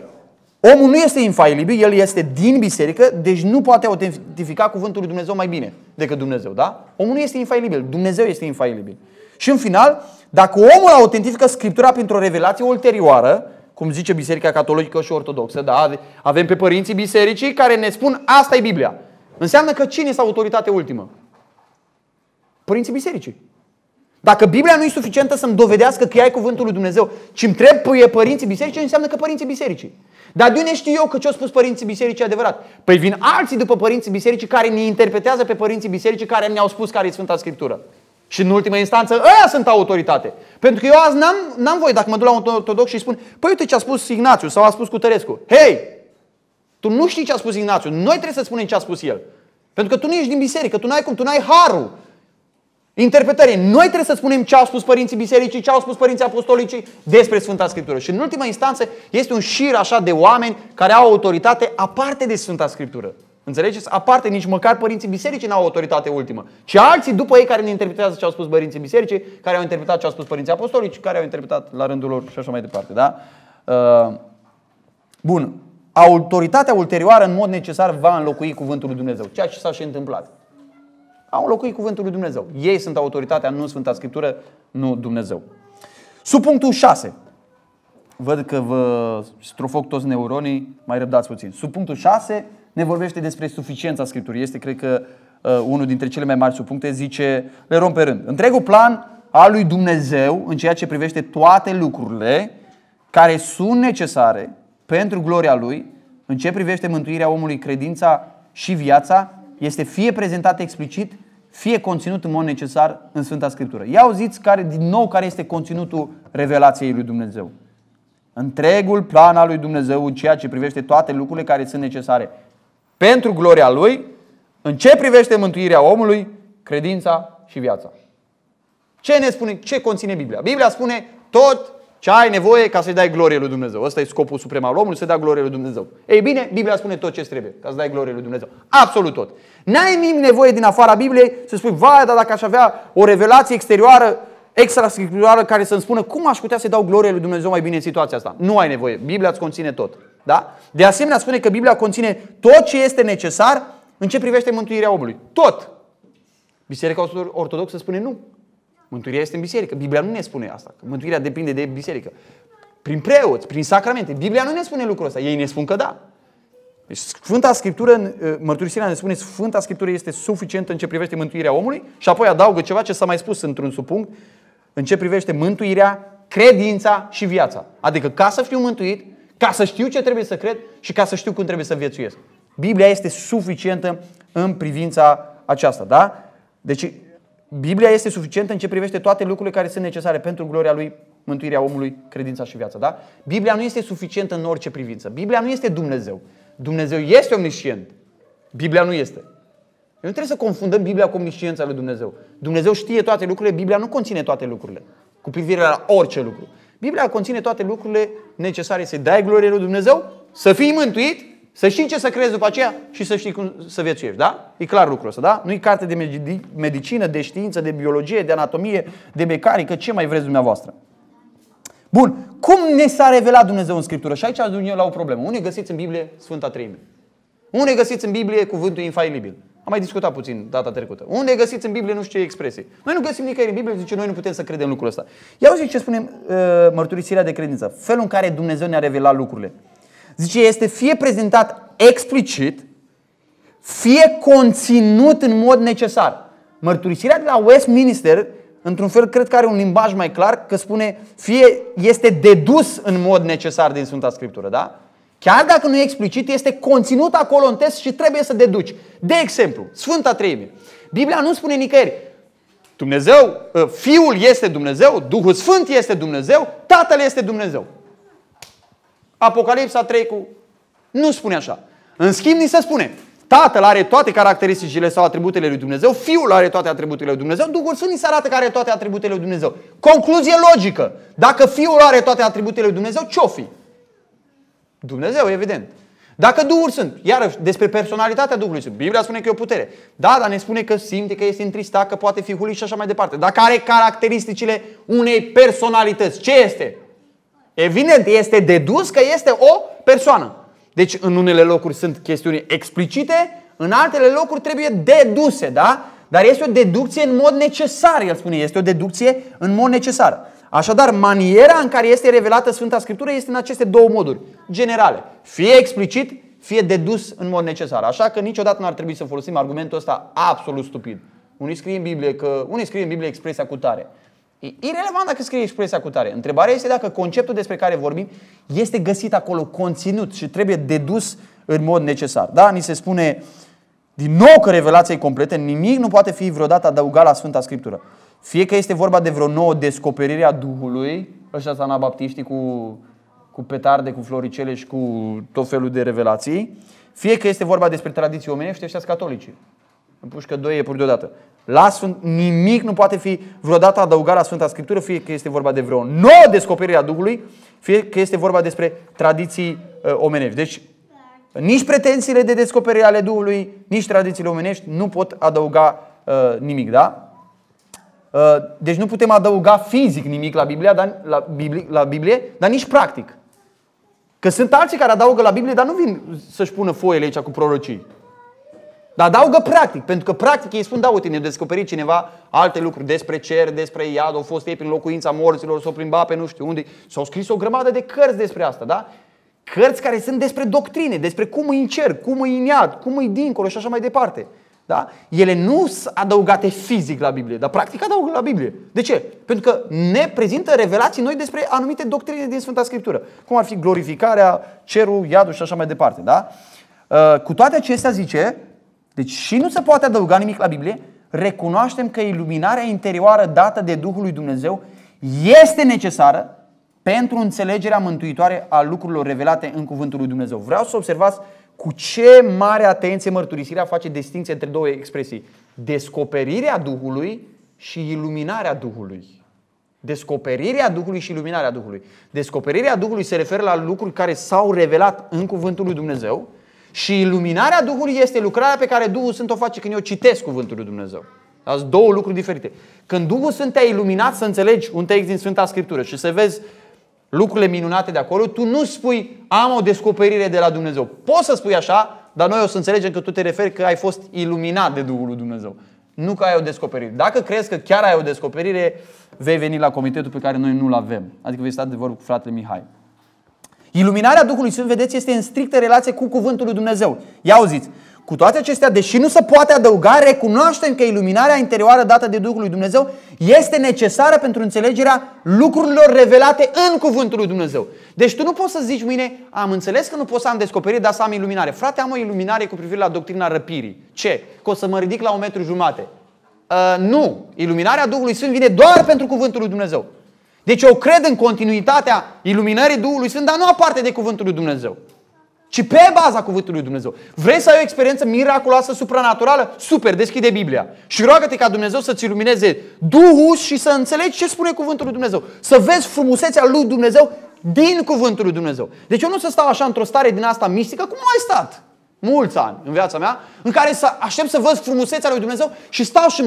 Omul nu este infailibil, el este din biserică, deci nu poate autentifica cuvântul lui Dumnezeu mai bine decât Dumnezeu, da? Omul nu este infailibil, Dumnezeu este infailibil. Și în final, dacă omul autentifică Scriptura printr-o revelație ulterioară, cum zice Biserica Catolică și Ortodoxă, da, avem pe părinții bisericii care ne spun asta e Biblia. Înseamnă că cine este autoritatea ultimă? Părinții bisericii. Dacă Biblia nu e suficientă să-mi dovedească că ai cuvântul lui Dumnezeu, ci îmi trebuie părinții bisericii, înseamnă că părinții bisericii. Dar de unde știu eu că ce-au spus părinții bisericii adevărat? Păi vin alții după părinții bisericii care ne interpretează pe părinții bisericii care ne-au spus care e Sfânta Scriptură. Și în ultima instanță, ăia sunt autoritate. Pentru că eu azi n-am, n-am voie, dacă mă duc la un ortodox și spun, păi uite ce a spus Ignațiu sau a spus Cutărescu. Hei, tu nu știi ce a spus Ignațiu, noi trebuie să spunem ce a spus el. Pentru că tu nu ești din biserică, tu n-ai cum, tu n-ai harul. Interpretare. Noi trebuie să spunem ce au spus părinții bisericii, ce au spus părinții apostolicii despre Sfânta Scriptură. Și în ultima instanță este un șir așa de oameni care au autoritate aparte de Sfânta Scriptură. Înțelegeți? Aparte, nici măcar părinții bisericii n-au autoritate ultimă. Și alții după ei care ne interpretează ce au spus părinții bisericii, care au interpretat ce au spus părinții apostolici, care au interpretat la rândul lor și așa mai departe. Da? Uh, bun. Autoritatea ulterioară în mod necesar va înlocui cuvântul lui Dumnezeu, ceea ce s-a și întâmplat. Au înlocuit cuvântul lui Dumnezeu. Ei sunt autoritatea, nu Sfânta Scriptură, nu Dumnezeu. Sub punctul 6. Văd că vă strofoc toți neuronii, mai răbdați puțin. Sub punctul 6 ne vorbește despre suficiența Scripturii. Este, cred că, uh, unul dintre cele mai mari subpuncte, zice, le rom pe rând. Întregul plan al lui Dumnezeu în ceea ce privește toate lucrurile care sunt necesare pentru gloria Lui, în ce privește mântuirea omului, credința și viața, este fie prezentat explicit, fie conținut în mod necesar în Sfânta Scriptură. Ia auziți care, din nou care este conținutul revelației lui Dumnezeu. Întregul plan al lui Dumnezeu în ceea ce privește toate lucrurile care sunt necesare pentru gloria Lui, în ce privește mântuirea omului, credința și viața. Ce ne spune, ce conține Biblia? Biblia spune tot ce ai nevoie ca să-i dai glorie lui Dumnezeu. Ăsta e scopul suprem al omului, să-i dai glorie lui Dumnezeu. Ei bine, Biblia spune tot ce trebuie ca să dai glorie lui Dumnezeu. Absolut tot. N-ai nimic nevoie din afara Bibliei să spui, vai, dar dacă aș avea o revelație exterioară, extrascripturală, care să-mi spună cum aș putea să-i dau glorie lui Dumnezeu mai bine în situația asta. Nu ai nevoie. Biblia îți conține tot. Da? De asemenea, spune că Biblia conține tot ce este necesar în ce privește mântuirea omului. Tot. Biserica Ortodoxă spune nu. Mântuirea este în biserică. Biblia nu ne spune asta. Că mântuirea depinde de biserică. Prin preoți, prin sacramente. Biblia nu ne spune lucrul ăsta. Ei ne spun că da. Deci Sfânta Scriptură, uh, mărturisirea ne spune Sfânta Scriptură este suficientă în ce privește mântuirea omului și apoi adaugă ceva ce s-a mai spus într-un subpunct, în ce privește mântuirea, credința și viața. Adică ca să fiu mântuit, ca să știu ce trebuie să cred și ca să știu cum trebuie să viețuiesc. Biblia este suficientă în privința aceasta, da? Deci Biblia este suficientă în ce privește toate lucrurile care sunt necesare pentru gloria lui, mântuirea omului, credința și viața. Da? Biblia nu este suficientă în orice privință. Biblia nu este Dumnezeu. Dumnezeu este omniscient. Biblia nu este. Eu nu trebuie să confundăm Biblia cu omnisciența lui Dumnezeu. Dumnezeu știe toate lucrurile, Biblia nu conține toate lucrurile cu privire la orice lucru. Biblia conține toate lucrurile necesare să-i dai glorie lui Dumnezeu, să fii mântuit să știi ce să crezi după aceea și să știi cum să viețuiești, da? E clar lucrul ăsta, da? Nu e carte de medicină, de știință, de biologie, de anatomie, de mecanică, ce mai vreți dumneavoastră. Bun, cum ne s-a revelat Dumnezeu în Scriptură? Și aici ajung eu la o problemă. Unde găsiți în Biblie Sfânta Treime? Unde găsiți în Biblie cuvântul infailibil? Am mai discutat puțin data trecută. Unde găsiți în Biblie nu știu ce expresii? Noi nu găsim nicăieri în Biblie, zice noi nu putem să credem lucrul ăsta. Ia uite ce spune uh, mărturisirea de credință, felul în care Dumnezeu ne-a revelat lucrurile. Zice, este fie prezentat explicit, fie conținut în mod necesar. Mărturisirea de la Westminster, într-un fel, cred că are un limbaj mai clar, că spune fie este dedus în mod necesar din Sfânta Scriptură, da? Chiar dacă nu e explicit, este conținut acolo în test și trebuie să deduci. De exemplu, Sfânta Treime. Biblia nu spune nicăieri, Dumnezeu, ă, Fiul este Dumnezeu, Duhul Sfânt este Dumnezeu, Tatăl este Dumnezeu. Apocalipsa 3 cu... Nu spune așa. În schimb, ni se spune, Tatăl are toate caracteristicile sau atributele lui Dumnezeu, Fiul are toate atributele lui Dumnezeu, Duhul Sfânt ni se arată că are toate atributele lui Dumnezeu. Concluzie logică. Dacă Fiul are toate atributele lui Dumnezeu, ce-o fi? Dumnezeu, evident. Dacă Duhul sunt, iarăși despre personalitatea Duhului Sfânt, Biblia spune că e o putere. Da, dar ne spune că simte, că este întristat, că poate fi hulit și așa mai departe. Dacă are caracteristicile unei personalități, ce este? Evident, este dedus că este o persoană. Deci în unele locuri sunt chestiuni explicite, în altele locuri trebuie deduse, da? Dar este o deducție în mod necesar, el spune, este o deducție în mod necesar. Așadar, maniera în care este revelată Sfânta Scriptură este în aceste două moduri generale. Fie explicit, fie dedus în mod necesar. Așa că niciodată nu ar trebui să folosim argumentul ăsta absolut stupid. Unii scrie în Biblie că unii scrie în Biblie expresia cu tare. E irrelevant dacă scrie expresia cu tare. Întrebarea este dacă conceptul despre care vorbim este găsit acolo conținut și trebuie dedus în mod necesar. Da, ni se spune din nou că revelația e completă, nimic nu poate fi vreodată adăugat la Sfânta Scriptură. Fie că este vorba de vreo nouă descoperire a Duhului, ăștia sunt anabaptiștii cu, cu petarde, cu floricele și cu tot felul de revelații, fie că este vorba despre tradiții omenești, ăștia catolici în 2 doi pur deodată. La Sfânt, nimic nu poate fi vreodată adăugat la Sfânta Scriptură, fie că este vorba de vreo nouă descoperire a Duhului, fie că este vorba despre tradiții uh, omenești. Deci, nici pretențiile de descoperire ale Duhului, nici tradițiile omenești nu pot adăuga uh, nimic, da? Uh, deci nu putem adăuga fizic nimic la Biblia, dar, la, Biblie, la Biblie, dar nici practic. Că sunt alții care adaugă la Biblie, dar nu vin să-și pună foiele aici cu prorocii. Dar adaugă practic, pentru că practic ei spun, da, uite, ne descoperit cineva alte lucruri despre cer, despre iad, au fost ei prin locuința morților, s-au plimbat pe nu știu unde, s-au scris o grămadă de cărți despre asta, da? Cărți care sunt despre doctrine, despre cum îi în cer, cum îi în iad, cum îi dincolo și așa mai departe. Da? Ele nu sunt adăugate fizic la Biblie, dar practic adaugă la Biblie. De ce? Pentru că ne prezintă revelații noi despre anumite doctrine din Sfânta Scriptură, cum ar fi glorificarea, cerul, iadul și așa mai departe. Da? Uh, cu toate acestea, zice, deci și nu se poate adăuga nimic la Biblie, recunoaștem că iluminarea interioară dată de Duhul lui Dumnezeu este necesară pentru înțelegerea mântuitoare a lucrurilor revelate în Cuvântul lui Dumnezeu. Vreau să observați cu ce mare atenție mărturisirea face distinție între două expresii. Descoperirea Duhului și iluminarea Duhului. Descoperirea Duhului și iluminarea Duhului. Descoperirea Duhului se referă la lucruri care s-au revelat în Cuvântul lui Dumnezeu, și iluminarea Duhului este lucrarea pe care Duhul Sfânt o face când eu citesc Cuvântul lui Dumnezeu. Sunt două lucruri diferite. Când Duhul Sfânt te-a iluminat să înțelegi un text din Sfânta Scriptură și să vezi lucrurile minunate de acolo, tu nu spui am o descoperire de la Dumnezeu. Poți să spui așa, dar noi o să înțelegem că tu te referi că ai fost iluminat de Duhul lui Dumnezeu. Nu că ai o descoperire. Dacă crezi că chiar ai o descoperire, vei veni la comitetul pe care noi nu-l avem. Adică vei sta de vorbă cu fratele Mihai. Iluminarea Duhului Sfânt, vedeți, este în strictă relație cu Cuvântul lui Dumnezeu. Ia auziți, cu toate acestea, deși nu se poate adăuga, recunoaștem că iluminarea interioară dată de Duhul lui Dumnezeu este necesară pentru înțelegerea lucrurilor revelate în Cuvântul lui Dumnezeu. Deci tu nu poți să zici mâine, am înțeles că nu pot să am descoperit, dar să am iluminare. Frate, am o iluminare cu privire la doctrina răpirii. Ce? Că o să mă ridic la un metru jumate. Uh, nu. Iluminarea Duhului Sfânt vine doar pentru Cuvântul lui Dumnezeu. Deci eu cred în continuitatea iluminării Duhului Sfânt, dar nu aparte de Cuvântul lui Dumnezeu, ci pe baza Cuvântului lui Dumnezeu. Vrei să ai o experiență miraculoasă, supranaturală? Super, deschide Biblia și roagă-te ca Dumnezeu să-ți ilumineze Duhul și să înțelegi ce spune Cuvântul lui Dumnezeu. Să vezi frumusețea lui Dumnezeu din Cuvântul lui Dumnezeu. Deci eu nu să stau așa într-o stare din asta mistică, cum ai stat mulți ani în viața mea, în care să aștept să văd frumusețea lui Dumnezeu și stau și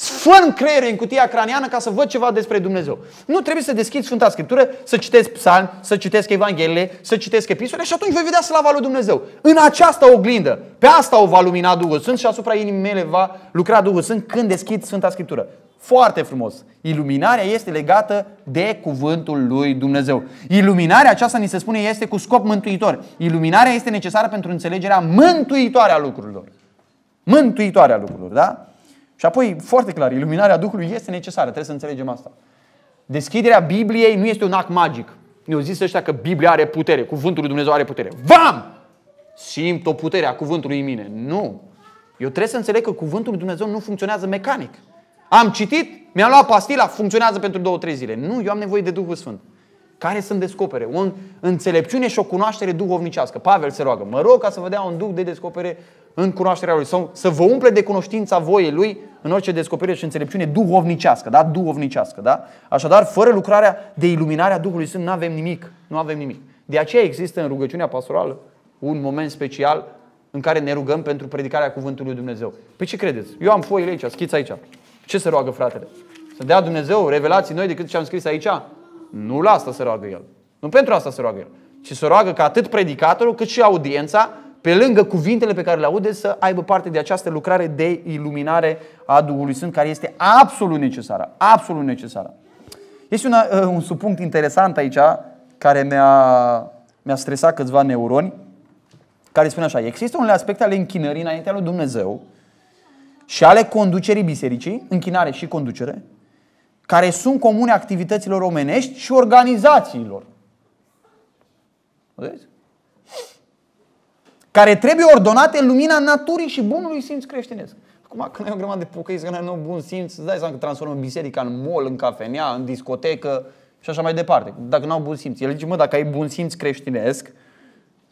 sfânt creierul în cutia craniană ca să văd ceva despre Dumnezeu. Nu trebuie să deschid Sfânta Scriptură, să citesc psalm, să citesc Evanghelie, să citesc epistole și atunci vei vedea slava lui Dumnezeu. În această oglindă, pe asta o va lumina Duhul Sfânt și asupra inimii mele va lucra Duhul Sfânt când deschid Sfânta Scriptură. Foarte frumos. Iluminarea este legată de cuvântul lui Dumnezeu. Iluminarea aceasta, ni se spune, este cu scop mântuitor. Iluminarea este necesară pentru înțelegerea mântuitoare a lucrurilor. Mântuitoare a lucrurilor, da? Și apoi, foarte clar, iluminarea Duhului este necesară, trebuie să înțelegem asta. Deschiderea Bibliei nu este un act magic. Ne-au zis ăștia că Biblia are putere, cuvântul lui Dumnezeu are putere. Vam! Simt o putere a cuvântului în mine. Nu. Eu trebuie să înțeleg că cuvântul lui Dumnezeu nu funcționează mecanic. Am citit, mi-am luat pastila, funcționează pentru două, trei zile. Nu, eu am nevoie de Duhul Sfânt. Care să-mi descopere? O înțelepciune și o cunoaștere duhovnicească. Pavel se roagă, mă rog ca să vă dea un duh de descopere în cunoașterea Lui sau să vă umple de cunoștința voiei Lui în orice descoperire și înțelepciune duhovnicească, da? Duhovnicească, da? Așadar, fără lucrarea de iluminare a Duhului Sfânt nu avem nimic, nu avem nimic. De aceea există în rugăciunea pastorală un moment special în care ne rugăm pentru predicarea Cuvântului Lui Dumnezeu. Păi ce credeți? Eu am foile aici, schița aici. Ce se roagă fratele? Să dea Dumnezeu revelații noi decât ce am scris aici? Nu la asta se roagă el. Nu pentru asta se roagă el. Ci se roagă ca atât predicatorul cât și audiența pe lângă cuvintele pe care le aude, să aibă parte de această lucrare de iluminare a Duhului Sfânt, care este absolut necesară. Absolut necesară. Este una, uh, un subpunct interesant aici, care mi-a, mi-a stresat câțiva neuroni, care spune așa, există unele aspecte ale închinării înaintea lui Dumnezeu și ale conducerii bisericii, închinare și conducere, care sunt comune activităților omenești și organizațiilor. Vedeți? care trebuie ordonate în lumina naturii și bunului simț creștinesc. Acum, când ai o grămadă de pocăiți ai nu bun simț, îți dai seama că transformă biserica în mol, în cafenea, în discotecă și așa mai departe. Dacă nu au bun simț. El zice, mă, dacă ai bun simț creștinesc,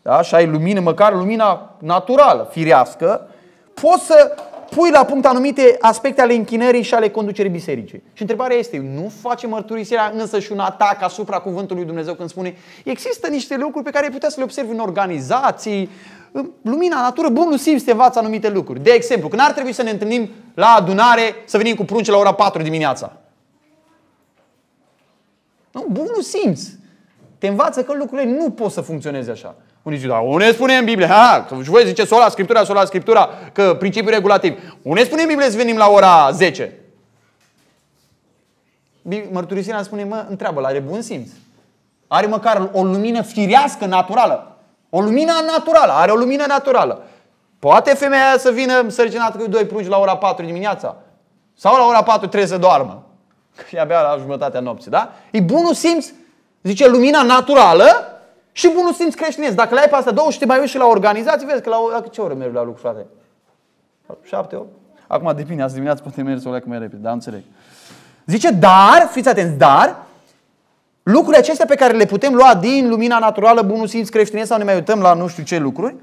da, și ai lumină, măcar lumina naturală, firească, poți să pui la punct anumite aspecte ale închinării și ale conducerii bisericii. Și întrebarea este, nu face mărturisirea însă și un atac asupra cuvântului Dumnezeu când spune există niște lucruri pe care ai putea să le observi în organizații, în lumina, natură, bunul simț te învață anumite lucruri. De exemplu, când ar trebui să ne întâlnim la adunare, să venim cu prunci la ora 4 dimineața. Nu? Bunul simț te învață că lucrurile nu pot să funcționeze așa. Unii zic, da, unde spune în Biblie? Ha, că voi zice sola Scriptura, sola Scriptura, că principiul regulativ. Unde spune în Biblie să venim la ora 10? Mărturisirea spune, mă, întreabă, are bun simț. Are măcar o lumină firească, naturală. O lumină naturală, are o lumină naturală. Poate femeia să vină sărcinată cu doi prunci la ora 4 dimineața. Sau la ora 4 trebuie să doarmă. Că e abia la jumătatea nopții, da? E bunul simț, zice lumina naturală, și bunul simț creștinesc. Dacă le ai pe asta două și te mai uiți și la organizații, vezi că la, la ce oră mergi la lucru, frate? Șapte ori. Acum depinde, azi dimineață poate mergi să o mai repede, dar înțeleg. Zice, dar, fiți atenți, dar, lucrurile acestea pe care le putem lua din lumina naturală, bunul simț creștinesc sau ne mai uităm la nu știu ce lucruri,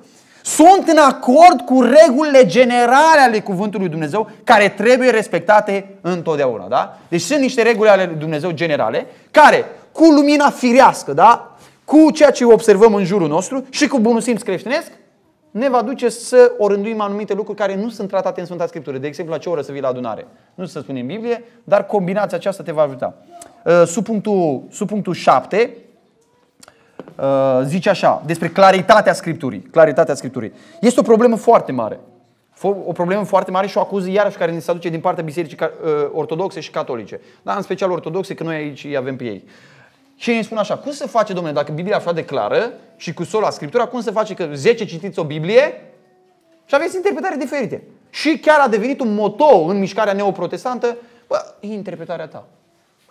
sunt în acord cu regulile generale ale Cuvântului Dumnezeu care trebuie respectate întotdeauna. Da? Deci sunt niște reguli ale Dumnezeu generale care, cu lumina firească, da? cu ceea ce observăm în jurul nostru și cu bunul simț creștinesc, ne va duce să rânduim anumite lucruri care nu sunt tratate în Sfânta Scriptură. De exemplu, la ce oră să vii la adunare? Nu să spunem Biblie, dar combinația aceasta te va ajuta. Uh, sub punctul, sub punctul 7 uh, zice așa, despre claritatea Scripturii. Claritatea Scripturii. Este o problemă foarte mare. O problemă foarte mare și o acuză iarăși care ne se aduce din partea bisericii uh, ortodoxe și catolice. Dar în special ortodoxe, că noi aici îi avem pe ei. Uh, și ei îmi spun așa, cum se face, domnule, dacă Biblia așa clară și cu sola Scriptura, cum se face că 10 citiți o Biblie și aveți interpretare diferite? Și chiar a devenit un moto în mișcarea neoprotestantă, bă, e interpretarea ta.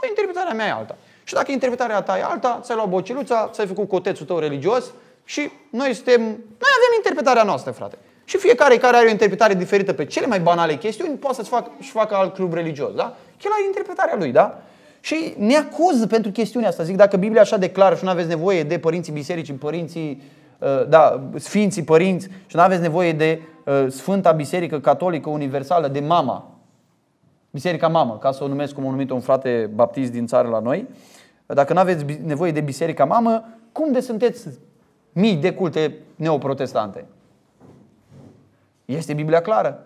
Bă, interpretarea mea e alta. Și dacă interpretarea ta e alta, ți-ai luat bociluța, ți-ai făcut cotețul tău religios și noi suntem, noi avem interpretarea noastră, frate. Și fiecare care are o interpretare diferită pe cele mai banale chestiuni, poate să-și facă, și facă alt club religios, da? Chiar are interpretarea lui, da? și ne acuză pentru chestiunea asta. Zic, dacă Biblia așa declară și nu aveți nevoie de părinții bisericii, părinții, uh, da, sfinții părinți și nu aveți nevoie de uh, Sfânta Biserică Catolică Universală, de mama, Biserica Mamă, ca să o numesc cum o numit un frate baptist din țară la noi, dacă nu aveți nevoie de Biserica Mamă, cum de sunteți mii de culte neoprotestante? Este Biblia clară.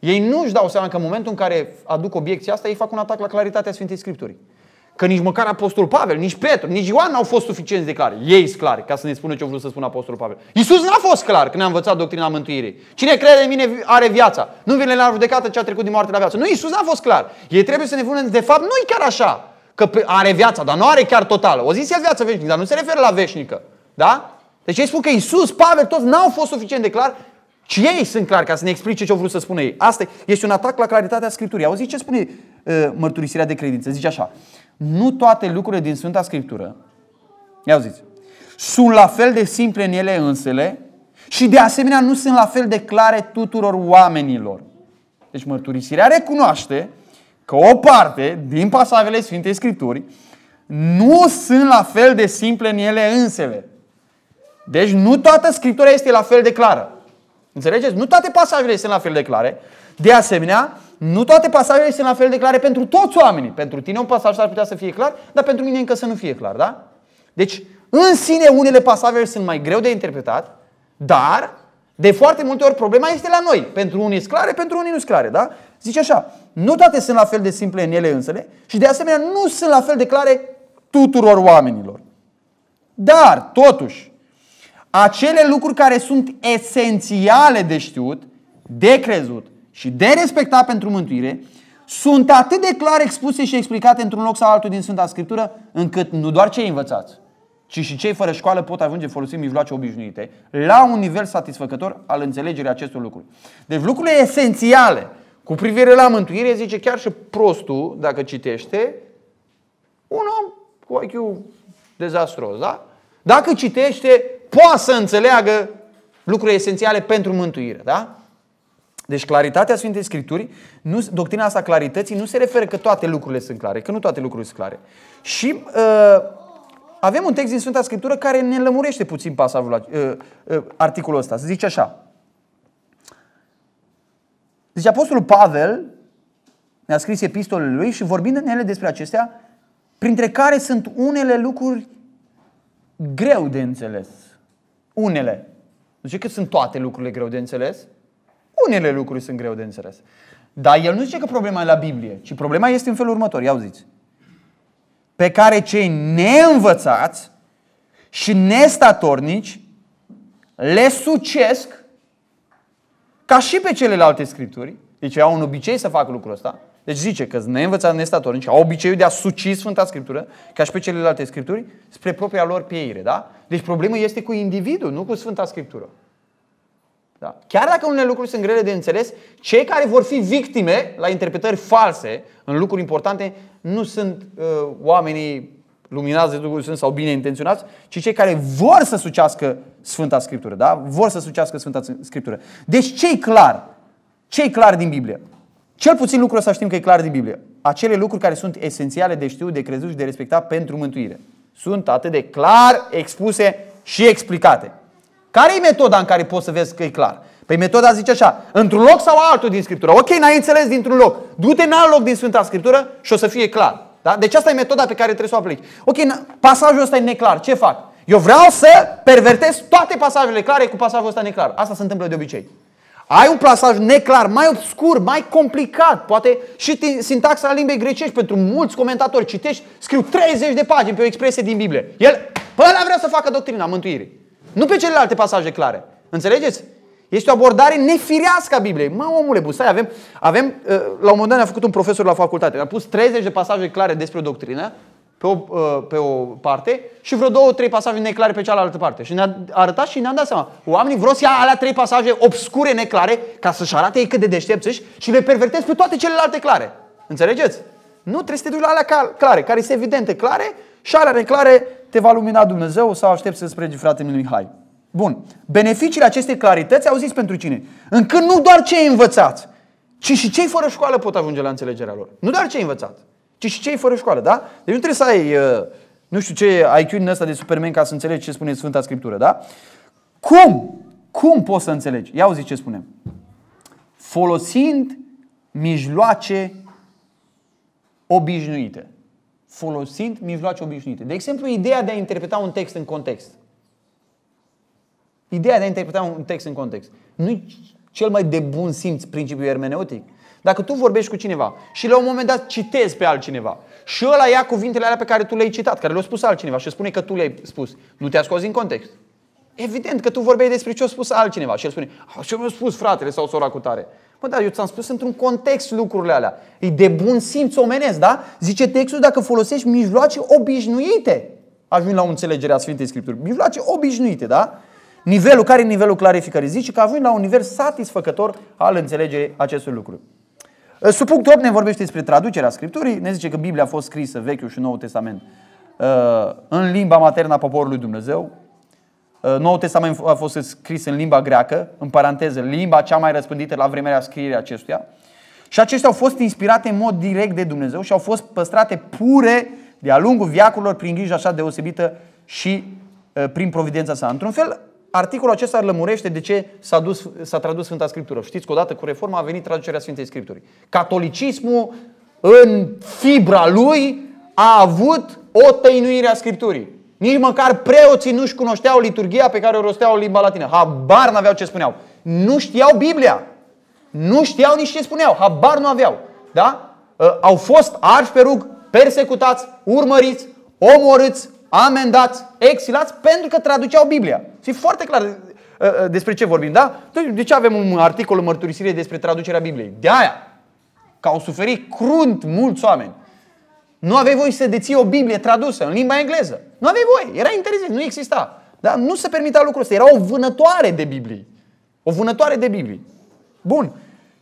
Ei nu își dau seama că în momentul în care aduc obiecția asta, ei fac un atac la claritatea Sfintei Scripturii. Că nici măcar Apostol Pavel, nici Petru, nici Ioan n-au fost suficient de clari. Ei sunt clari, ca să ne spună ce au vrut să spună Apostolul Pavel. Iisus n-a fost clar când ne-a învățat doctrina mântuirii. Cine crede în mine are viața. Nu vine la judecată ce a trecut din moarte la viață. Nu, Iisus n-a fost clar. Ei trebuie să ne spună de fapt, nu e chiar așa. Că are viața, dar nu are chiar totală. O zis el viața veșnică, dar nu se referă la veșnică. Da? Deci ei spun că Iisus, Pavel, toți n-au fost suficient de clar și ei sunt clar ca să ne explice ce au vrut să spună ei. Asta este un atac la claritatea Scripturii. Auzi ce spune uh, mărturisirea de credință? Zice așa. Nu toate lucrurile din Sfânta Scriptură, ia auziți, sunt la fel de simple în ele însele și de asemenea nu sunt la fel de clare tuturor oamenilor. Deci mărturisirea recunoaște că o parte din pasajele Sfintei Scripturi nu sunt la fel de simple în ele însele. Deci nu toată Scriptura este la fel de clară. Înțelegeți? Nu toate pasajele sunt la fel de clare. De asemenea, nu toate pasajele sunt la fel de clare pentru toți oamenii. Pentru tine un pasaj ar putea să fie clar, dar pentru mine încă să nu fie clar, da? Deci, în sine, unele pasaje sunt mai greu de interpretat, dar de foarte multe ori problema este la noi. Pentru unii sunt clare, pentru unii nu sunt clare, da? Zice așa, nu toate sunt la fel de simple în ele însele și de asemenea nu sunt la fel de clare tuturor oamenilor. Dar, totuși, acele lucruri care sunt esențiale de știut, de crezut și de respectat pentru mântuire, sunt atât de clar expuse și explicate într-un loc sau altul din Sfânta Scriptură, încât nu doar cei învățați, ci și cei fără școală pot ajunge folosind mijloace obișnuite la un nivel satisfăcător al înțelegerii acestor lucruri. Deci lucrurile esențiale cu privire la mântuire, zice chiar și prostul, dacă citește, un om cu IQ dezastros, da? Dacă citește poată să înțeleagă lucruri esențiale pentru mântuire. Da? Deci claritatea Sfintei Scripturi, nu, doctrina asta clarității nu se referă că toate lucrurile sunt clare, că nu toate lucrurile sunt clare. Și uh, avem un text din Sfânta Scriptură care ne lămurește puțin pasajul, uh, uh, articolul ăsta. Se zice așa. Deci Apostolul Pavel ne-a scris epistolele lui și vorbind în ele despre acestea, printre care sunt unele lucruri greu de înțeles. Unele. Nu zice că sunt toate lucrurile greu de înțeles. Unele lucruri sunt greu de înțeles. Dar el nu zice că problema e la Biblie, ci problema este în felul următor. Ia auziți. Pe care cei neînvățați și nestatornici le sucesc ca și pe celelalte scripturi, deci au un obicei să facă lucrul ăsta, deci zice că neînvățați nestatornici au obiceiul de a suci Sfânta Scriptură, ca și pe celelalte Scripturi, spre propria lor pieire. Da? Deci problema este cu individul, nu cu Sfânta Scriptură. Da? Chiar dacă unele lucruri sunt grele de înțeles, cei care vor fi victime la interpretări false în lucruri importante nu sunt uh, oamenii luminați de Duhul Sfânt sau bine intenționați, ci cei care vor să sucească Sfânta Scriptură. Da? Vor să sucească Sfânta Scriptură. Deci cei clar, cei clar din Biblie, cel puțin lucrul ăsta știm că e clar din Biblie. Acele lucruri care sunt esențiale de știut, de crezut și de respectat pentru mântuire. Sunt atât de clar expuse și explicate. Care e metoda în care poți să vezi că e clar? Păi metoda zice așa, într-un loc sau altul din Scriptură. Ok, n-ai înțeles dintr-un loc. Du-te în alt loc din Sfânta Scriptură și o să fie clar. Da? Deci asta e metoda pe care trebuie să o aplici. Ok, pasajul ăsta e neclar. Ce fac? Eu vreau să pervertez toate pasajele clare cu pasajul ăsta neclar. Asta se întâmplă de obicei. Ai un plasaj neclar, mai obscur, mai complicat, poate și sintaxa limbei grecești. Pentru mulți comentatori citești, scriu 30 de pagini pe o expresie din Biblie. El, până ăla vrea să facă doctrina mântuirii. Nu pe celelalte pasaje clare. Înțelegeți? Este o abordare nefirească a Bibliei. Mă, omule, bustai, avem, avem, uh, la un moment dat ne-a făcut un profesor la facultate, a pus 30 de pasaje clare despre doctrină pe o, uh, pe o parte și vreo două, trei pasaje neclare pe cealaltă parte. Și ne-a arătat și ne-am dat seama. Oamenii vreau să ia alea trei pasaje obscure, neclare, ca să-și arate ei cât de deștepți și le pervertesc pe toate celelalte clare. Înțelegeți? Nu, trebuie să te duci la alea clare, care sunt evidente, clare, și alea neclare te va lumina Dumnezeu sau aștepți să-ți pregi fratele Mihai. Bun. Beneficiile acestei clarități, auziți pentru cine? Încă nu doar cei învățați, ci și cei fără școală pot ajunge la înțelegerea lor. Nu doar cei învățați ci și cei fără școală, da? Deci nu trebuie să ai, uh, nu știu ce, IQ din ăsta de Superman ca să înțelegi ce spune Sfânta Scriptură, da? Cum? Cum poți să înțelegi? Ia uzi ce spune. Folosind mijloace obișnuite. Folosind mijloace obișnuite. De exemplu, ideea de a interpreta un text în context. Ideea de a interpreta un text în context. Nu cel mai de bun simț principiul ermeneutic. Dacă tu vorbești cu cineva și la un moment dat citezi pe altcineva și ăla ia cuvintele alea pe care tu le-ai citat, care le-a spus altcineva și spune că tu le-ai spus, nu te-a scos din context. Evident că tu vorbeai despre ce a spus altcineva și el spune, ah, ce mi-a spus fratele sau sora cu tare. Mă, dar eu ți-am spus într-un context lucrurile alea. E de bun simț omenesc, da? Zice textul, dacă folosești mijloace obișnuite, ajungi la o înțelegere a Sfintei Scripturi. Mijloace obișnuite, da? Nivelul, care e nivelul clarificării? Zice că ajungi la un nivel satisfăcător al înțelegerii acestui lucru. Ă, sub punctul 8 ne vorbește despre traducerea Scripturii, ne zice că Biblia a fost scrisă, Vechiul și Noul Testament, ă, în limba maternă a poporului Dumnezeu. Ă, Noul Testament a fost scris în limba greacă, în paranteză, limba cea mai răspândită la vremea scrierii acestuia. Și acestea au fost inspirate în mod direct de Dumnezeu și au fost păstrate pure de-a lungul viacurilor prin grijă așa deosebită și prin providența sa. Într-un fel, articolul acesta lămurește de ce s-a, dus, s-a tradus Sfânta Scriptură. Știți că odată cu reforma a venit traducerea Sfintei Scripturii. Catolicismul, în fibra lui, a avut o tăinuire a Scripturii. Nici măcar preoții nu-și cunoșteau liturgia pe care o rosteau în limba latină. Habar n-aveau ce spuneau. Nu știau Biblia. Nu știau nici ce spuneau. Habar nu aveau. Da? Ă, au fost arși pe rug, persecutați, urmăriți, omorâți, amendați, exilați pentru că traduceau Biblia. Știi foarte clar uh, uh, despre ce vorbim, da? De ce avem un articol în mărturisire despre traducerea Bibliei? De aia! Că au suferit crunt mulți oameni. Nu aveai voie să deții o Biblie tradusă în limba engleză. Nu aveai voie. Era interzis, nu exista. Dar nu se permitea lucrul ăsta. Era o vânătoare de Biblie. O vânătoare de Biblie. Bun.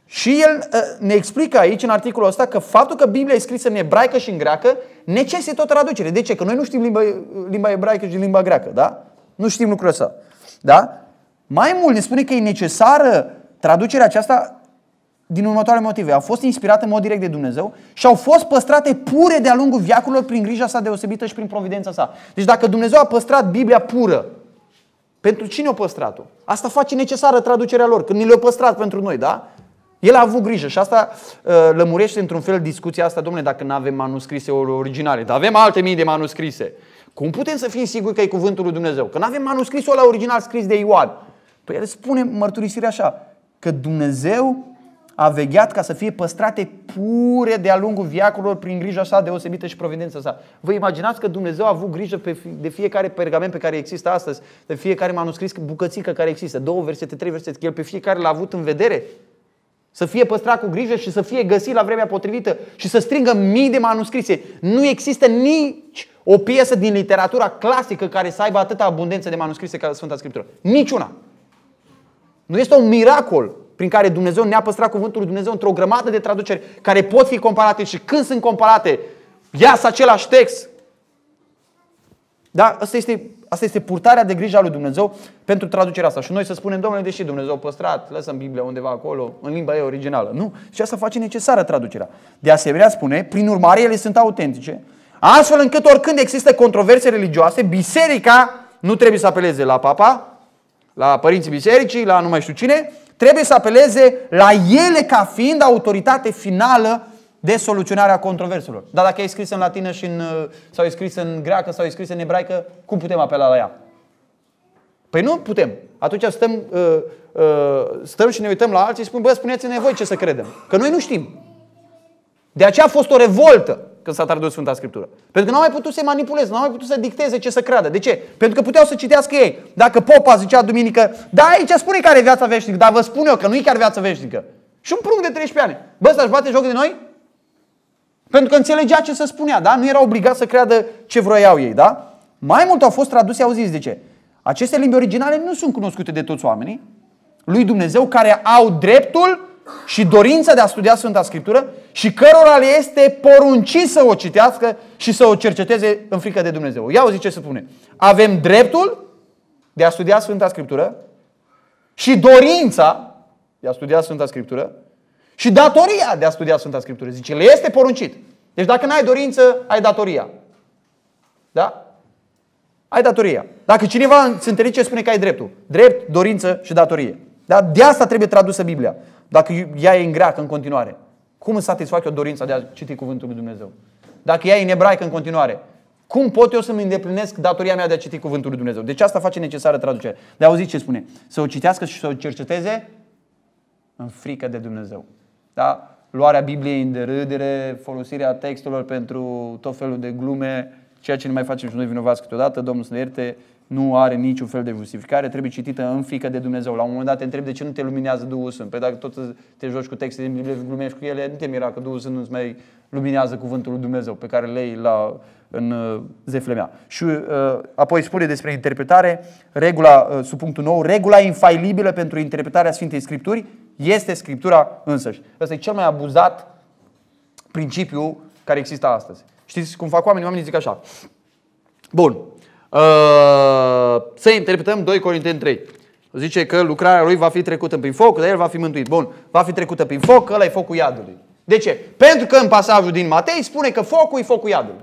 Și el uh, ne explică aici, în articolul ăsta, că faptul că Biblia e scrisă în ebraică și în greacă necesită o traducere. De ce? Că noi nu știm limba, limba ebraică și limba greacă, da? Nu știm lucrul ăsta. Da? Mai mult ne spune că e necesară traducerea aceasta din următoarele motive. Au fost inspirate în mod direct de Dumnezeu și au fost păstrate pure de-a lungul viacurilor prin grija sa deosebită și prin providența sa. Deci dacă Dumnezeu a păstrat Biblia pură, pentru cine o păstrat-o? Asta face necesară traducerea lor, când ni le-a păstrat pentru noi, da? El a avut grijă și asta uh, lămurește într-un fel discuția asta, domnule, dacă nu avem manuscrise originale, dar avem alte mii de manuscrise. Cum putem să fim siguri că e cuvântul lui Dumnezeu? Că nu avem manuscrisul la original scris de Ioan. Păi el spune mărturisirea așa, că Dumnezeu a vegheat ca să fie păstrate pure de-a lungul viacurilor prin grija sa deosebită și providența sa. Vă imaginați că Dumnezeu a avut grijă pe, de fiecare pergament pe care există astăzi, de fiecare manuscris bucățică care există, două versete, trei versete, el pe fiecare l-a avut în vedere? Să fie păstrat cu grijă și să fie găsit la vremea potrivită și să strângă mii de manuscrise. Nu există nici o piesă din literatura clasică care să aibă atâta abundență de manuscrise ca Sfânta Scriptură. Niciuna. Nu este un miracol prin care Dumnezeu ne-a păstrat cuvântul lui Dumnezeu într-o grămadă de traduceri care pot fi comparate și când sunt comparate, iasă același text. Da? Asta este, asta este purtarea de grijă a lui Dumnezeu pentru traducerea asta. Și noi să spunem, domnule, deși Dumnezeu a păstrat, lăsăm Biblia undeva acolo, în limba ei originală. Nu. Și asta face necesară traducerea. De asemenea, spune, prin urmare, ele sunt autentice, Astfel încât oricând există controverse religioase, biserica nu trebuie să apeleze la papa, la părinții bisericii, la nu mai știu cine, trebuie să apeleze la ele ca fiind autoritate finală de soluționare a controverselor. Dar dacă e scris în latină și în, uh, sau e scris în greacă sau e scris în ebraică, cum putem apela la ea? Păi nu putem. Atunci stăm, uh, uh, stăm și ne uităm la alții și spun, bă, spuneți-ne voi ce să credem. Că noi nu știm. De aceea a fost o revoltă când s-a tradus Sfânta Scriptură. Pentru că n-au mai putut să i manipuleze, n-au mai putut să dicteze ce să creadă. De ce? Pentru că puteau să citească ei. Dacă popa zicea duminică, da, aici spune care e viața veșnică, dar vă spun eu că nu e chiar viața veșnică. Și un prunc de 13 ani. Bă, să-și bate joc de noi? Pentru că înțelegea ce se spunea, da? Nu era obligat să creadă ce vroiau ei, da? Mai mult au fost traduse, auziți de ce? Aceste limbi originale nu sunt cunoscute de toți oamenii lui Dumnezeu care au dreptul și dorința de a studia Sfânta Scriptură și cărora le este poruncit să o citească și să o cerceteze în frică de Dumnezeu. Ia uzi ce se spune. Avem dreptul de a studia Sfânta Scriptură și dorința de a studia Sfânta Scriptură și datoria de a studia Sfânta Scriptură. Zice, le este poruncit. Deci dacă n-ai dorință, ai datoria. Da? Ai datoria. Dacă cineva se întâlnește, spune că ai dreptul. Drept, dorință și datorie. Da, de asta trebuie tradusă Biblia. Dacă ea e în greacă în continuare. Cum îmi satisfac eu dorința de a citi Cuvântul lui Dumnezeu? Dacă ea e în ebraică în continuare, cum pot eu să-mi îndeplinesc datoria mea de a citi Cuvântul lui Dumnezeu? Deci asta face necesară traducerea. De auzi ce spune? Să o citească și să o cerceteze în frică de Dumnezeu. Da? Luarea Bibliei în derâdere, folosirea textelor pentru tot felul de glume, ceea ce ne mai facem și noi vinovați câteodată, Domnul să ne ierte, nu are niciun fel de justificare, trebuie citită în frică de Dumnezeu. La un moment dat te întreb de ce nu te luminează Duhul Sfânt. Păi dacă tot te joci cu texte din Biblie, glumești cu ele, nu te mira că Duhul Sfânt nu-ți mai luminează cuvântul lui Dumnezeu pe care lei la, în uh, zeflemea. Și uh, apoi spune despre interpretare, regula, uh, sub punctul nou, regula infailibilă pentru interpretarea Sfintei Scripturi este Scriptura însăși. Ăsta e cel mai abuzat principiu care există astăzi. Știți cum fac oamenii? Oamenii zic așa. Bun, Uh, să interpretăm 2 Corinteni 3. Zice că lucrarea lui va fi trecută prin foc, dar el va fi mântuit. Bun, va fi trecută prin foc, ăla e focul iadului. De ce? Pentru că în pasajul din Matei spune că focul e focul iadului.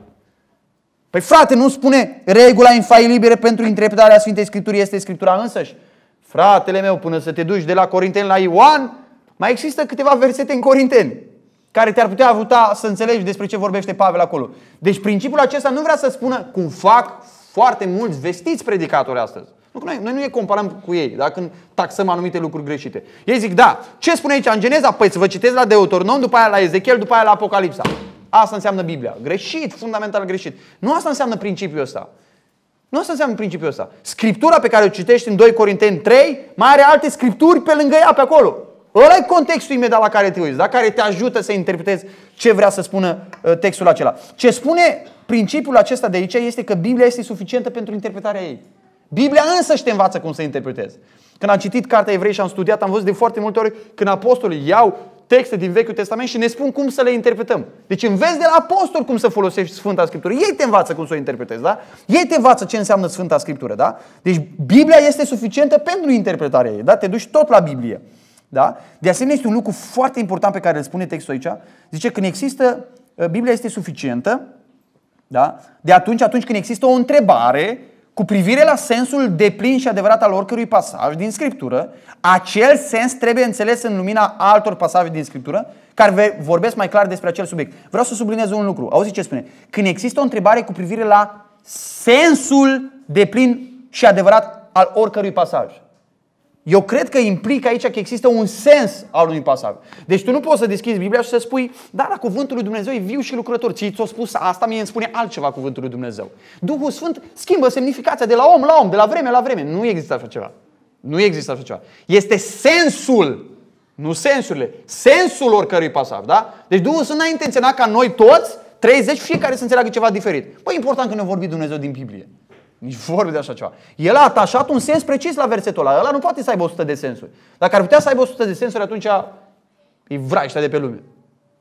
Păi frate, nu spune regula infailibilă pentru interpretarea Sfintei Scripturii este Scriptura însăși? Fratele meu, până să te duci de la Corinteni la Ioan, mai există câteva versete în Corinteni care te-ar putea ajuta să înțelegi despre ce vorbește Pavel acolo. Deci principiul acesta nu vrea să spună cum fac foarte mulți vestiți predicatori astăzi. Nu, noi, noi nu ne comparăm cu ei, dacă când taxăm anumite lucruri greșite. Ei zic, da, ce spune aici în Geneza? Păi să vă citesc la Deuteronom, după aia la Ezechiel, după aia la Apocalipsa. Asta înseamnă Biblia. Greșit, fundamental greșit. Nu asta înseamnă principiul ăsta. Nu asta înseamnă principiul ăsta. Scriptura pe care o citești în 2 Corinteni 3 mai are alte scripturi pe lângă ea, pe acolo. Ăla e contextul imediat la care te uiți, da? care te ajută să interpretezi ce vrea să spună uh, textul acela. Ce spune principiul acesta de aici este că Biblia este suficientă pentru interpretarea ei. Biblia însă te învață cum să interpretezi. Când am citit Cartea Evrei și am studiat, am văzut de foarte multe ori când apostolii iau texte din Vechiul Testament și ne spun cum să le interpretăm. Deci înveți de la apostol cum să folosești Sfânta Scriptură. Ei te învață cum să o interpretezi, da? Ei te învață ce înseamnă Sfânta Scriptură, da? Deci Biblia este suficientă pentru interpretarea ei, da? Te duci tot la Biblie. Da? De asemenea, este un lucru foarte important pe care îl spune textul aici. Zice, când există, uh, Biblia este suficientă, da? de atunci, atunci când există o întrebare cu privire la sensul deplin și adevărat al oricărui pasaj din Scriptură, acel sens trebuie înțeles în lumina altor pasaje din Scriptură care vorbesc mai clar despre acel subiect. Vreau să subliniez un lucru. Auzi ce spune? Când există o întrebare cu privire la sensul deplin și adevărat al oricărui pasaj. Eu cred că implică aici că există un sens al unui pasaj. Deci tu nu poți să deschizi Biblia și să spui, dar la cuvântul lui Dumnezeu e viu și lucrător. Ți ți-o spus asta, mie îmi spune altceva cuvântul lui Dumnezeu. Duhul Sfânt schimbă semnificația de la om la om, de la vreme la vreme. Nu există așa ceva. Nu există așa ceva. Este sensul, nu sensurile, sensul oricărui pasaj, da? Deci Duhul Sfânt n-a intenționat ca noi toți, 30, fiecare să înțeleagă ceva diferit. Păi important că ne-a vorbit Dumnezeu din Biblie. Nici vorbe de așa ceva. El a atașat un sens precis la versetul ăla. Ăla nu poate să aibă 100 de sensuri. Dacă ar putea să aibă 100 de sensuri, atunci e vraiștea de pe lume.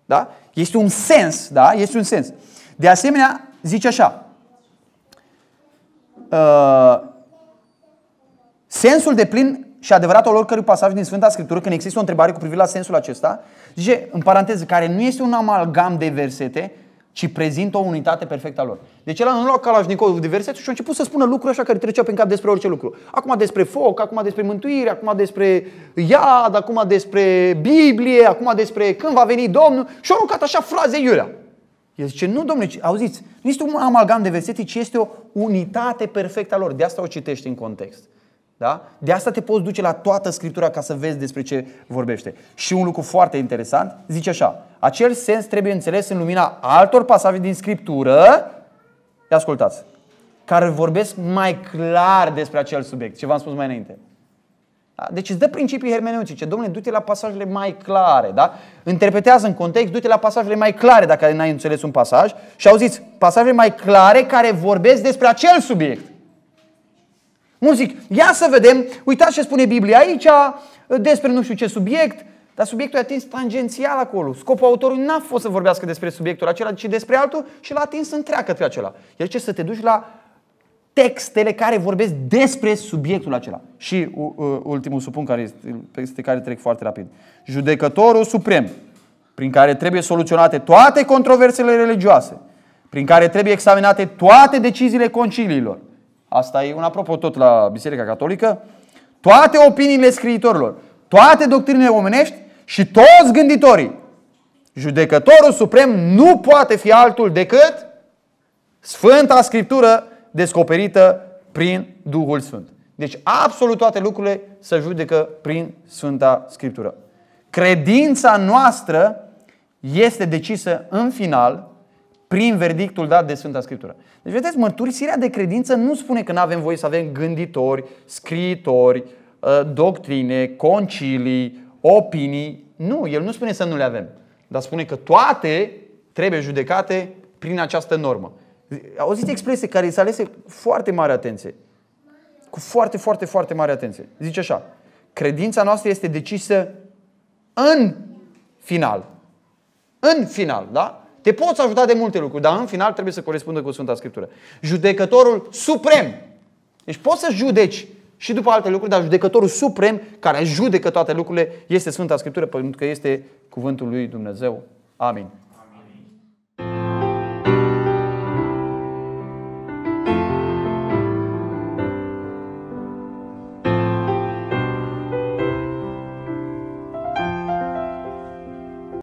Da? Este un sens, da? Este un sens. De asemenea, zice așa. Uh, sensul de plin și adevărat al oricărui pasaj din Sfânta Scriptură, când există o întrebare cu privire la sensul acesta, zice, în paranteză, care nu este un amalgam de versete, ci prezintă o unitate perfectă a lor. Deci el a luat Kalashnikov de versete și a început să spună lucruri așa care trecea prin cap despre orice lucru. Acum despre foc, acum despre mântuire, acum despre iad, acum despre Biblie, acum despre când va veni Domnul și a aruncat așa fraze iurea. El zice, nu domnule, auziți, nu este un amalgam de versete, ci este o unitate perfectă a lor. De asta o citește în context. Da? De asta te poți duce la toată Scriptura ca să vezi despre ce vorbește. Și un lucru foarte interesant, zice așa, acel sens trebuie înțeles în lumina altor pasaje din Scriptură, ia ascultați, care vorbesc mai clar despre acel subiect, ce v-am spus mai înainte. Da? Deci îți dă principii hermeneutice. Domnule, du-te la pasajele mai clare. Da? Interpretează în context, du-te la pasajele mai clare dacă n-ai înțeles un pasaj și auziți, pasajele mai clare care vorbesc despre acel subiect. Bun, zic, ia să vedem, uitați ce spune Biblia aici, uh, despre nu știu ce subiect, dar subiectul e atins tangențial acolo. Scopul autorului n-a fost să vorbească despre subiectul acela, ci despre altul și l-a atins întreagă către acela. El ce să te duci la textele care vorbesc despre subiectul acela. Și uh, ultimul supun care este, peste care trec foarte rapid. Judecătorul suprem, prin care trebuie soluționate toate controversele religioase, prin care trebuie examinate toate deciziile conciliilor, Asta e un apropo tot la Biserica Catolică. Toate opiniile scriitorilor, toate doctrinele omenești și toți gânditorii. Judecătorul suprem nu poate fi altul decât Sfânta Scriptură descoperită prin Duhul Sfânt. Deci absolut toate lucrurile se judecă prin Sfânta Scriptură. Credința noastră este decisă în final prin verdictul dat de Sfânta Scriptură. Deci, vedeți, mărturisirea de credință nu spune că nu avem voie să avem gânditori, scriitori, uh, doctrine, concilii, opinii. Nu, el nu spune să nu le avem. Dar spune că toate trebuie judecate prin această normă. Auziți expresie care îi alese foarte mare atenție. Cu foarte, foarte, foarte mare atenție. Zice așa. Credința noastră este decisă în final. În final, da? Te poți ajuta de multe lucruri, dar în final trebuie să corespundă cu Sfânta Scriptură. Judecătorul suprem. Deci poți să judeci și după alte lucruri, dar judecătorul suprem care judecă toate lucrurile este Sfânta Scriptură pentru că este cuvântul lui Dumnezeu. Amin.